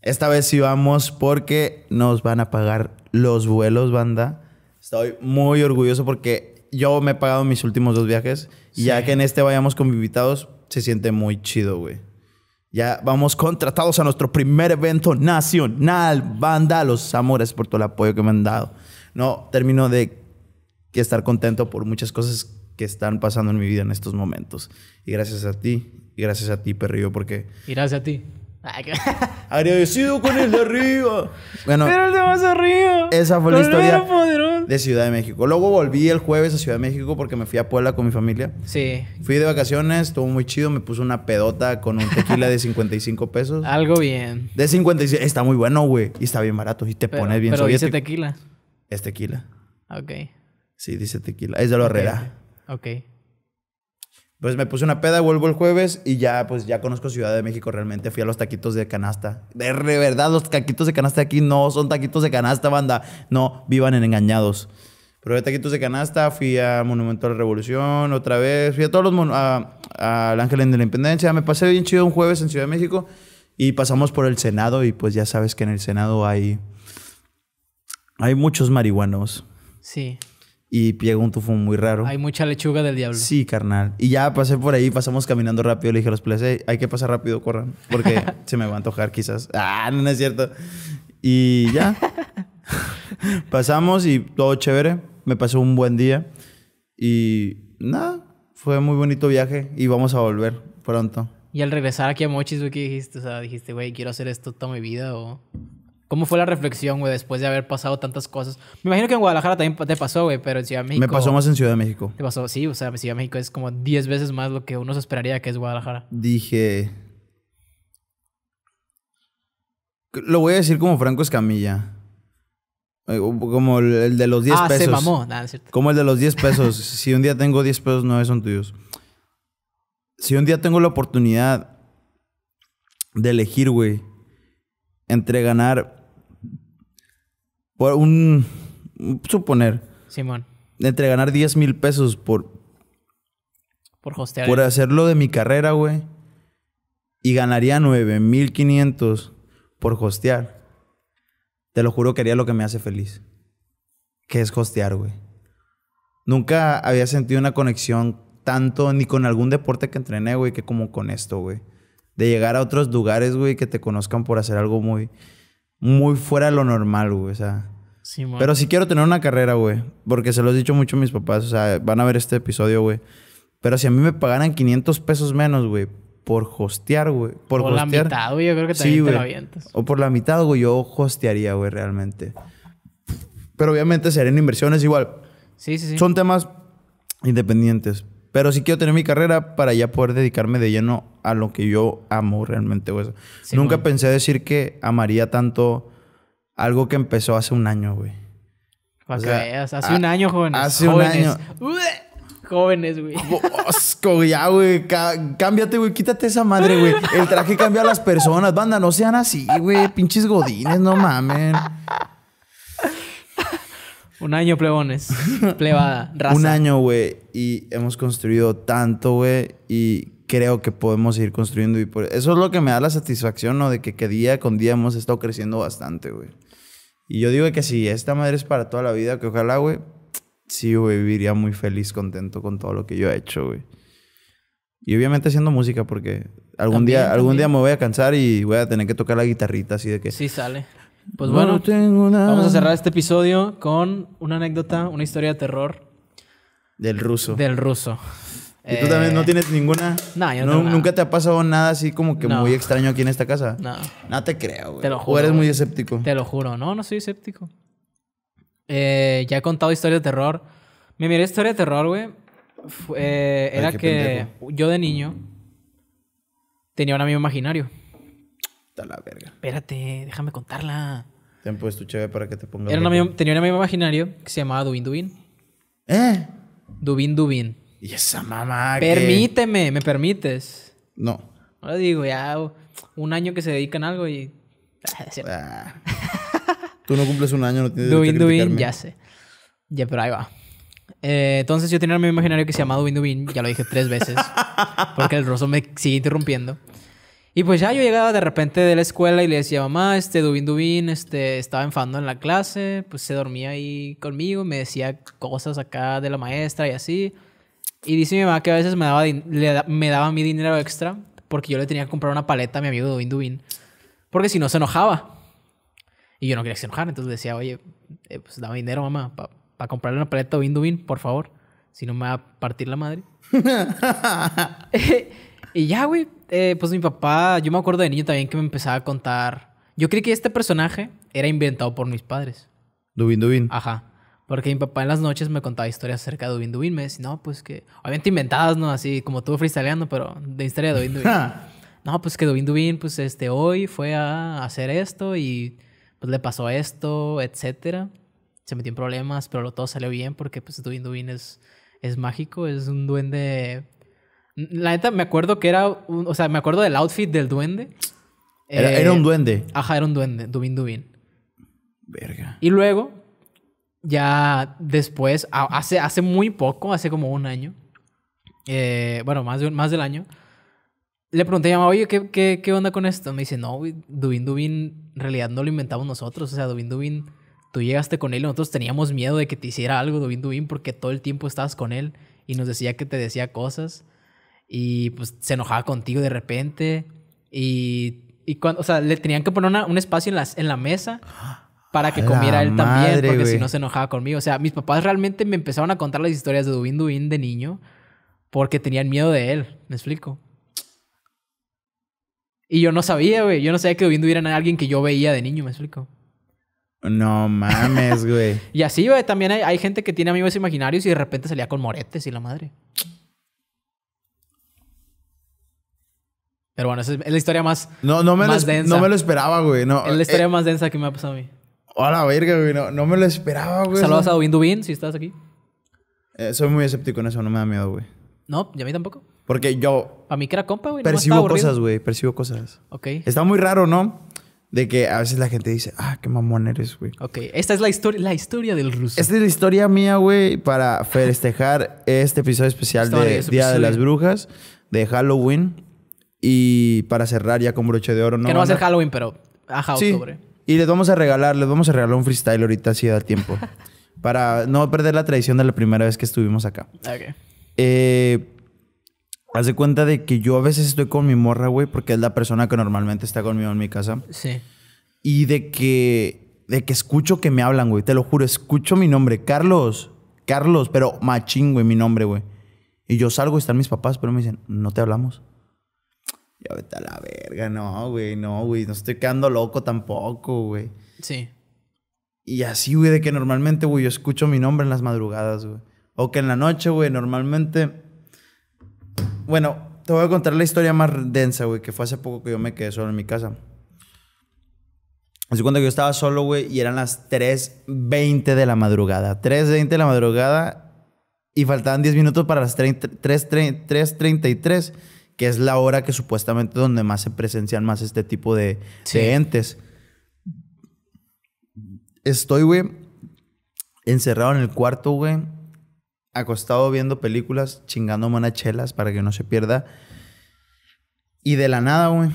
Esta vez sí vamos porque nos van a pagar los vuelos, banda. Estoy muy orgulloso porque yo me he pagado mis últimos dos viajes. ya que en este vayamos con invitados, se siente muy chido, güey. Ya vamos contratados a nuestro primer evento nacional. Banda, los amores por todo el apoyo que me han dado. No, termino de estar contento por muchas cosas que están pasando en mi vida en estos momentos. Y gracias a ti, y gracias a ti, Perrillo, porque... Y gracias a ti. Ah, Agradecido con el de arriba. Pero el de más arriba. Esa fue la historia de Ciudad de México. Luego volví el jueves a Ciudad de México porque me fui a Puebla con mi familia. Sí. Fui de vacaciones, estuvo muy chido. Me puse una pedota con un tequila de 55 pesos. Algo bien. De 55. Está muy bueno, güey. Y está bien barato. Y te pones bien Pero dice tequila. Es tequila. Ok. Sí, dice tequila. Es de la okay. Ok. Pues me puse una peda, vuelvo el jueves y ya, pues ya conozco Ciudad de México realmente. Fui a los taquitos de canasta. De verdad, los taquitos de canasta aquí no son taquitos de canasta, banda. No, vivan en engañados. Probé taquitos de canasta, fui a Monumento a la Revolución otra vez, fui a todos los a, al Ángel de la Independencia. Me pasé bien chido un jueves en Ciudad de México y pasamos por el Senado y pues ya sabes que en el Senado hay, hay muchos marihuanos. Sí y piega un tufón muy raro. Hay mucha lechuga del diablo. Sí, carnal. Y ya pasé por ahí, pasamos caminando rápido. Le dije a los players, hay que pasar rápido, corran, porque se me va a antojar quizás. Ah, no, no es cierto. Y ya. pasamos y todo chévere. Me pasó un buen día. Y nada, fue muy bonito viaje y vamos a volver pronto. Y al regresar aquí a Mochis, ¿qué dijiste? O sea, dijiste, güey, quiero hacer esto toda mi vida o... ¿Cómo fue la reflexión, güey, después de haber pasado tantas cosas? Me imagino que en Guadalajara también te pasó, güey, pero en Ciudad de México... Me pasó más en Ciudad de México. Te pasó, sí, o sea, Ciudad de México es como 10 veces más lo que uno se esperaría que es Guadalajara. Dije... Lo voy a decir como Franco Escamilla. Eh, ah, como el de los 10 ah, pesos. Se mamó. es como el de los 10 pesos. si un día tengo 10 pesos, no son tuyos. Si un día tengo la oportunidad de elegir, güey, entre ganar un, suponer. Simón. Entre ganar 10 mil pesos por... Por hostear. Por hacerlo de mi carrera, güey. Y ganaría mil 9 quinientos por hostear. Te lo juro que haría lo que me hace feliz. Que es hostear, güey. Nunca había sentido una conexión tanto ni con algún deporte que entrené, güey, que como con esto, güey. De llegar a otros lugares, güey, que te conozcan por hacer algo muy... Muy fuera de lo normal, güey. O sea, pero si quiero tener una carrera, güey. Porque se lo he dicho mucho a mis papás. O sea, van a ver este episodio, güey. Pero si a mí me pagaran 500 pesos menos, güey, por hostear, güey. Por, la mitad, güey. Yo creo que también te lo avientas. O por la mitad, güey. Yo hostearía, güey, realmente. Pero obviamente serían inversiones igual. Sí, sí, sí. Son temas independientes. Pero sí quiero tener mi carrera para ya poder dedicarme de lleno a lo que yo amo realmente, güey. Nunca pensé decir que amaría tanto algo que empezó hace un año, güey. hace un año, jóvenes. Hace un año. Jóvenes, güey. Osco, ya, güey. cámbiate, güey. Quítate esa madre, güey. El traje cambia a las personas. Banda, no sean así, güey. Pinches godines, no mamen. Un año, plebones. Plebada, raza. Un año, güey. Y hemos construido tanto, güey. Y creo que podemos seguir construyendo. Y por... eso es lo que me da la satisfacción, ¿no? De que día con día hemos estado creciendo bastante, güey. Y yo digo que si esta madre es para toda la vida, que ojalá, güey, sí, güey, viviría muy feliz, contento con todo lo que yo he hecho, güey. Y obviamente haciendo música porque algún día algún día me voy a cansar y voy a tener que tocar la guitarrita así de que Sí sale. Pues bueno, vamos a cerrar este episodio con una anécdota, una historia de terror del ruso. Del ruso. ¿Y tú también no eh, tienes ninguna? No, ¿Nunca te ha pasado nada así como que muy extraño aquí en esta casa? No. No te creo, güey. Te lo O eres muy escéptico. Te lo juro, no, no soy escéptico. Eh, ya he contado historias de terror. Mi historia de terror, güey, eh, era que yo de niño tenía un amigo imaginario. Está la verga. Espérate, déjame contarla. Tiempo es tu para que te pongas. tenía un amigo imaginario que se llamaba Dubin Dubin. ¿Eh? Dubin Dubin. Y esa mamá. Permíteme, ¿me permites? No. Ahora digo, ya un año que se dedican a algo y. Ah, ah. tú no cumples un año, no tienes Dubin, Dubin, ya sé. Ya, pero ahí va. Eh, entonces yo tenía mi imaginario que se llamaba Dubin Dubin, ya lo dije tres veces, porque el roso me sigue interrumpiendo. Y pues ya yo llegaba de repente de la escuela y le decía, mamá, este Dubin Dubin este, estaba enfadando en la clase, pues se dormía ahí conmigo, me decía cosas acá de la maestra y así. Y dice mi mamá que a veces me daba, me daba mi dinero extra porque yo le tenía que comprar una paleta a mi amigo Dubin Dubin. Porque si no, se enojaba. Y yo no quería que se enojara. Entonces le decía, oye, eh, pues dame dinero, mamá, para comprarle una paleta a Dubin Dubin, por favor. Si no, me va a partir la madre. y ya, güey. Eh, pues mi papá, yo me acuerdo de niño también que me empezaba a contar. Yo creí que este personaje era inventado por mis padres. Dubin Dubin. Ajá. Porque mi papá en las noches me contaba historias acerca de Dubin Dubin. Me decía, no, pues que... Obviamente inventadas, ¿no? Así como tú freestyleando, pero de historia de Dubin Dubin. no, pues que Dubin Dubin, pues este, hoy fue a hacer esto y pues le pasó esto, etcétera. Se metió en problemas, pero todo salió bien porque pues Dubin Dubin es, es mágico. Es un duende... La neta, me acuerdo que era... Un... o sea, me acuerdo del outfit del duende. Era, un duende. Eh, ajá, era un duende. Dubin Dubin. Verga. Y luego ya después, hace, hace muy poco, hace como un año, eh, bueno, más, de más del año, le pregunté a mi mamá, oye, ¿qué, ¿qué, qué, onda con esto? Me dice, no, Dubin Dubin, en realidad no lo inventamos nosotros. O sea, Dubin Dubin, tú llegaste con él y nosotros teníamos miedo de que te hiciera algo, Dubin Dubin, porque todo el tiempo estabas con él y nos decía que te decía cosas y pues se enojaba contigo de repente. Y, y cuando, o sea, le tenían que poner una, un espacio en, las, en la mesa ah para que comiera él también, porque si no se enojaba conmigo. O sea, mis papás realmente me empezaron a contar las historias de Dubín Dubín de niño porque tenían miedo de él. ¿Me explico? Y yo no sabía, güey. Yo no sabía que Dubín Dubín era alguien que yo veía de niño, ¿me explico? No mames, güey. y así, güey, también hay, gente que tiene amigos imaginarios y de repente salía con moretes y la madre. Pero bueno, esa es la historia más. No, no me, densa. No me lo esperaba, güey. No, es la eh, historia más densa que me ha pasado a mí. Hola, verga, güey. No, me lo esperaba, güey. Saludos a Bindu si estás aquí. Eh, soy muy escéptico en eso, no me da miedo, güey. No, y a mí tampoco. Porque yo. A mí que era compa, güey. Percibo cosas, güey. Percibo cosas. Ok. Está muy raro, ¿no? De que a veces la gente dice, ah, qué mamón eres, güey. Ok, esta es la historia, la historia del ruso. Esta es la historia mía, güey, para festejar este episodio especial de Día de las Brujas, de Halloween. Y para cerrar ya con broche de oro, ¿no? Que no va a ser Halloween, pero ajá, sí. Y les vamos a regalar, les vamos a regalar un freestyle ahorita si da tiempo. para no perder la tradición de la primera vez que estuvimos acá. Ok. Eh, haz de cuenta de que yo a veces estoy con mi morra, güey, porque es la persona que normalmente está conmigo en mi casa. Sí. Y de que, de que escucho que me hablan, güey. Te lo juro, escucho mi nombre. Carlos. Carlos, pero machín, güey, mi nombre, güey. Y yo salgo y están mis papás, pero me dicen, no te hablamos. Ya vete a la verga, no, güey, no, güey, no estoy quedando loco tampoco, güey. Sí. Y así, güey, de que normalmente, güey, yo escucho mi nombre en las madrugadas, güey. O que en la noche, güey, normalmente. Bueno, te voy a contar la historia más densa, güey, que fue hace poco que yo me quedé solo en mi casa. Así que yo estaba solo, güey, y eran las 3.20 de la madrugada. 3.20 de la madrugada y faltaban 10 minutos para las 3.33 que es la hora que supuestamente donde más se presencian más este tipo de, entes. Estoy, güey, encerrado en el cuarto, güey, acostado viendo películas, chingando manachelas para que no se pierda. Y de la nada, güey,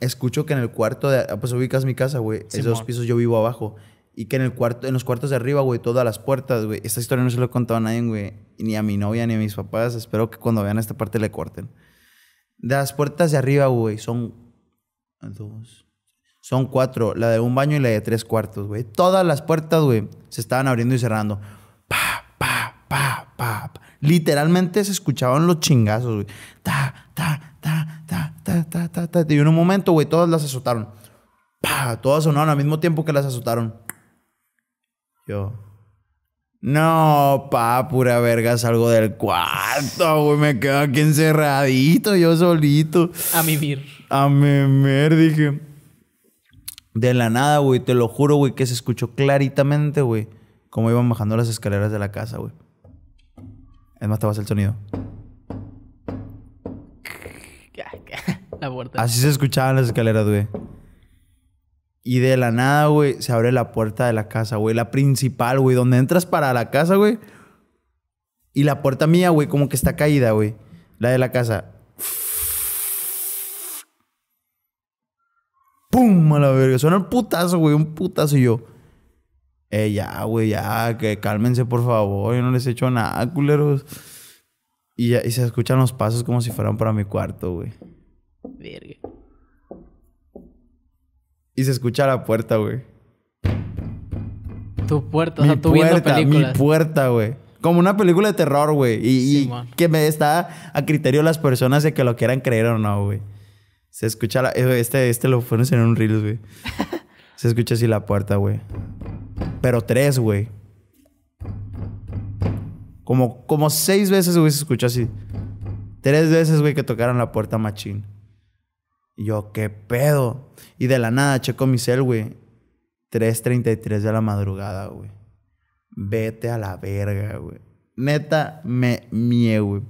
escucho que en el cuarto de... Ah, pues ubicas mi casa, güey. Esos pisos yo vivo abajo. Y que en el cuarto, en los cuartos de arriba, güey, todas las puertas, güey. Esta historia no se lo he contado a nadie, güey. Ni a mi novia, ni a mis papás. Espero que cuando vean esta parte le corten. De Las puertas de arriba, güey, son dos. Son cuatro, la de un baño y la de tres cuartos, güey. Todas las puertas, güey, se estaban abriendo y cerrando. Pa, pa, pa, pa, Literalmente se escuchaban los chingazos, güey. Ta, ta, ta, ta, ta, ta, ta, ta. Y en un momento, güey, todas las azotaron. Pa, todas sonaron al mismo tiempo que las azotaron. Yo, no, pa, pura verga, salgo del cuarto, güey. Me quedo aquí encerradito, yo solito. A mimir. A mimir, dije. De la nada, güey. Te lo juro, güey, que se escuchó claritamente, güey. cómo iban bajando las escaleras de la casa, güey. Es más, te vas el sonido. Así se escuchaban las escaleras, güey. Y de la nada, güey, se abre la puerta de la casa, güey. La principal, güey. Donde entras para la casa, güey. Y la puerta mía, güey, como que está caída, güey. La de la casa. ¡Pum! A la verga. Suena un putazo, güey. Un putazo. Y yo. Eh, ya, güey, ya. Que cálmense, por favor. Yo no les he hecho nada, culeros. Y, ya, y se escuchan los pasos como si fueran para mi cuarto, güey. Verga y se escucha la puerta, güey. Tu puerta, no, mi puerta, Mi puerta, güey. Como una película de terror, güey. Y, que me está a criterio las personas de que lo quieran creer o no, güey. Se escucha la... Eh, este, este lo fueron en un Reels, güey. se escucha así la puerta, güey. Pero tres, güey. Como, como seis veces, güey, se escuchó así. Tres veces, güey, que tocaron la puerta machín yo, ¿qué pedo? Y de la nada checo mi cel, güey. 3.33 de la madrugada, güey. Vete a la verga, güey. Neta, me mie, güey.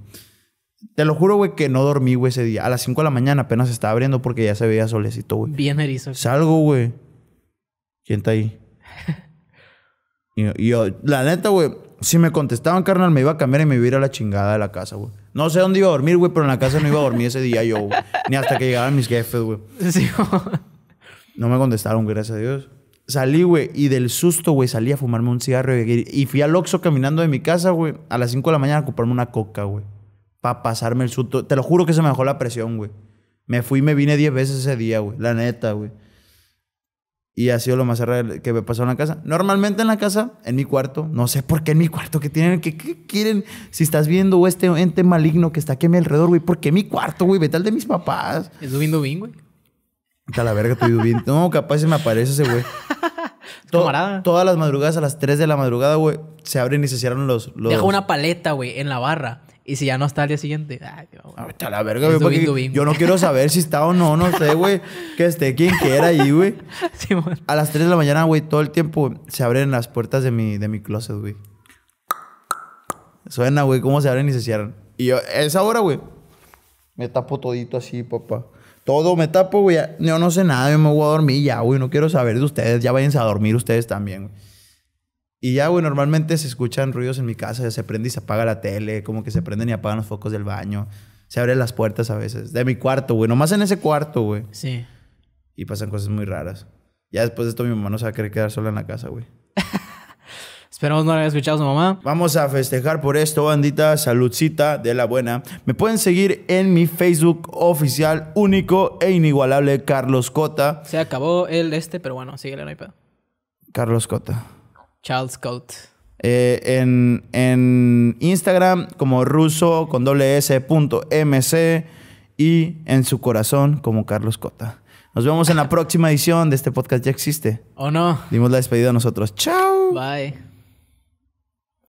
Te lo juro, güey, que no dormí, güey, ese día. A las 5 de la mañana apenas estaba abriendo porque ya se veía solecito, güey. Bien erizo. Salgo, güey. ¿Quién está ahí? y, yo, la neta, güey, si me contestaban, carnal, me iba a cambiar y me iba a ir a la chingada de la casa, güey. No sé dónde iba a dormir, güey, pero en la casa no iba a dormir ese día yo, güey. Ni hasta que llegaban mis jefes, güey. no me contestaron, gracias a Dios. Salí, güey, y del susto, güey, salí a fumarme un cigarro y, fui al Oxxo caminando de mi casa, güey, a las 5 de la mañana a comprarme una coca, güey. Para pasarme el susto. Te lo juro que se me bajó la presión, güey. Me fui y me vine 10 veces ese día, güey. La neta, güey. Y ha sido lo más raro que me pasó en la casa. Normalmente en la casa, en mi cuarto, no sé por qué en mi cuarto, que tienen, que, quieren, si estás viendo este ente maligno que está aquí a mi alrededor, güey, ¿por qué mi cuarto, güey? Vete al de mis papás. Es Dubín Dubín, güey. Está la verga, tu Dubín. No, capaz se me aparece ese güey. Todas las madrugadas a las 3 de la madrugada, güey, se abren y se cierran los. los... Deja una paleta, güey, en la barra. Y si ya no está al día siguiente. Ah, la verga, yo no quiero saber si está o no, no sé, güey. Que esté quien quiera ahí, güey. a las 3 de la mañana, güey, todo el tiempo se abren las puertas de mi, de mi closet, güey. Suena, güey, cómo se abren y se cierran. Y yo, esa hora, güey, me tapo todito así, papá. Todo me tapo, güey. Yo no sé nada, yo me voy a dormir ya, güey. No quiero saber de ustedes. Ya váyanse a dormir ustedes también, güey. Y ya, güey, normalmente se escuchan ruidos en mi casa, ya se prende y se apaga la tele, como que se prenden y apagan los focos del baño, se abren las puertas a veces, de mi cuarto, güey, nomás en ese cuarto, güey. Sí. Y pasan cosas muy raras. Ya después de esto mi mamá no se va a querer quedar sola en la casa, güey. Esperamos no haber escuchado a su mamá. Vamos a festejar por esto, bandita. Saludcita de la buena. Me pueden seguir en mi Facebook oficial, único e inigualable, Carlos Cota. Se acabó el este, pero bueno, síguele, en iPad. Carlos Cota. Charles Cote. Eh, en, Instagram como ruso con doble y en su corazón como Carlos Cota. Nos vemos en la próxima edición de este podcast Ya Existe. ¿O no? Dimos la despedida a nosotros. ¡Chao! Bye.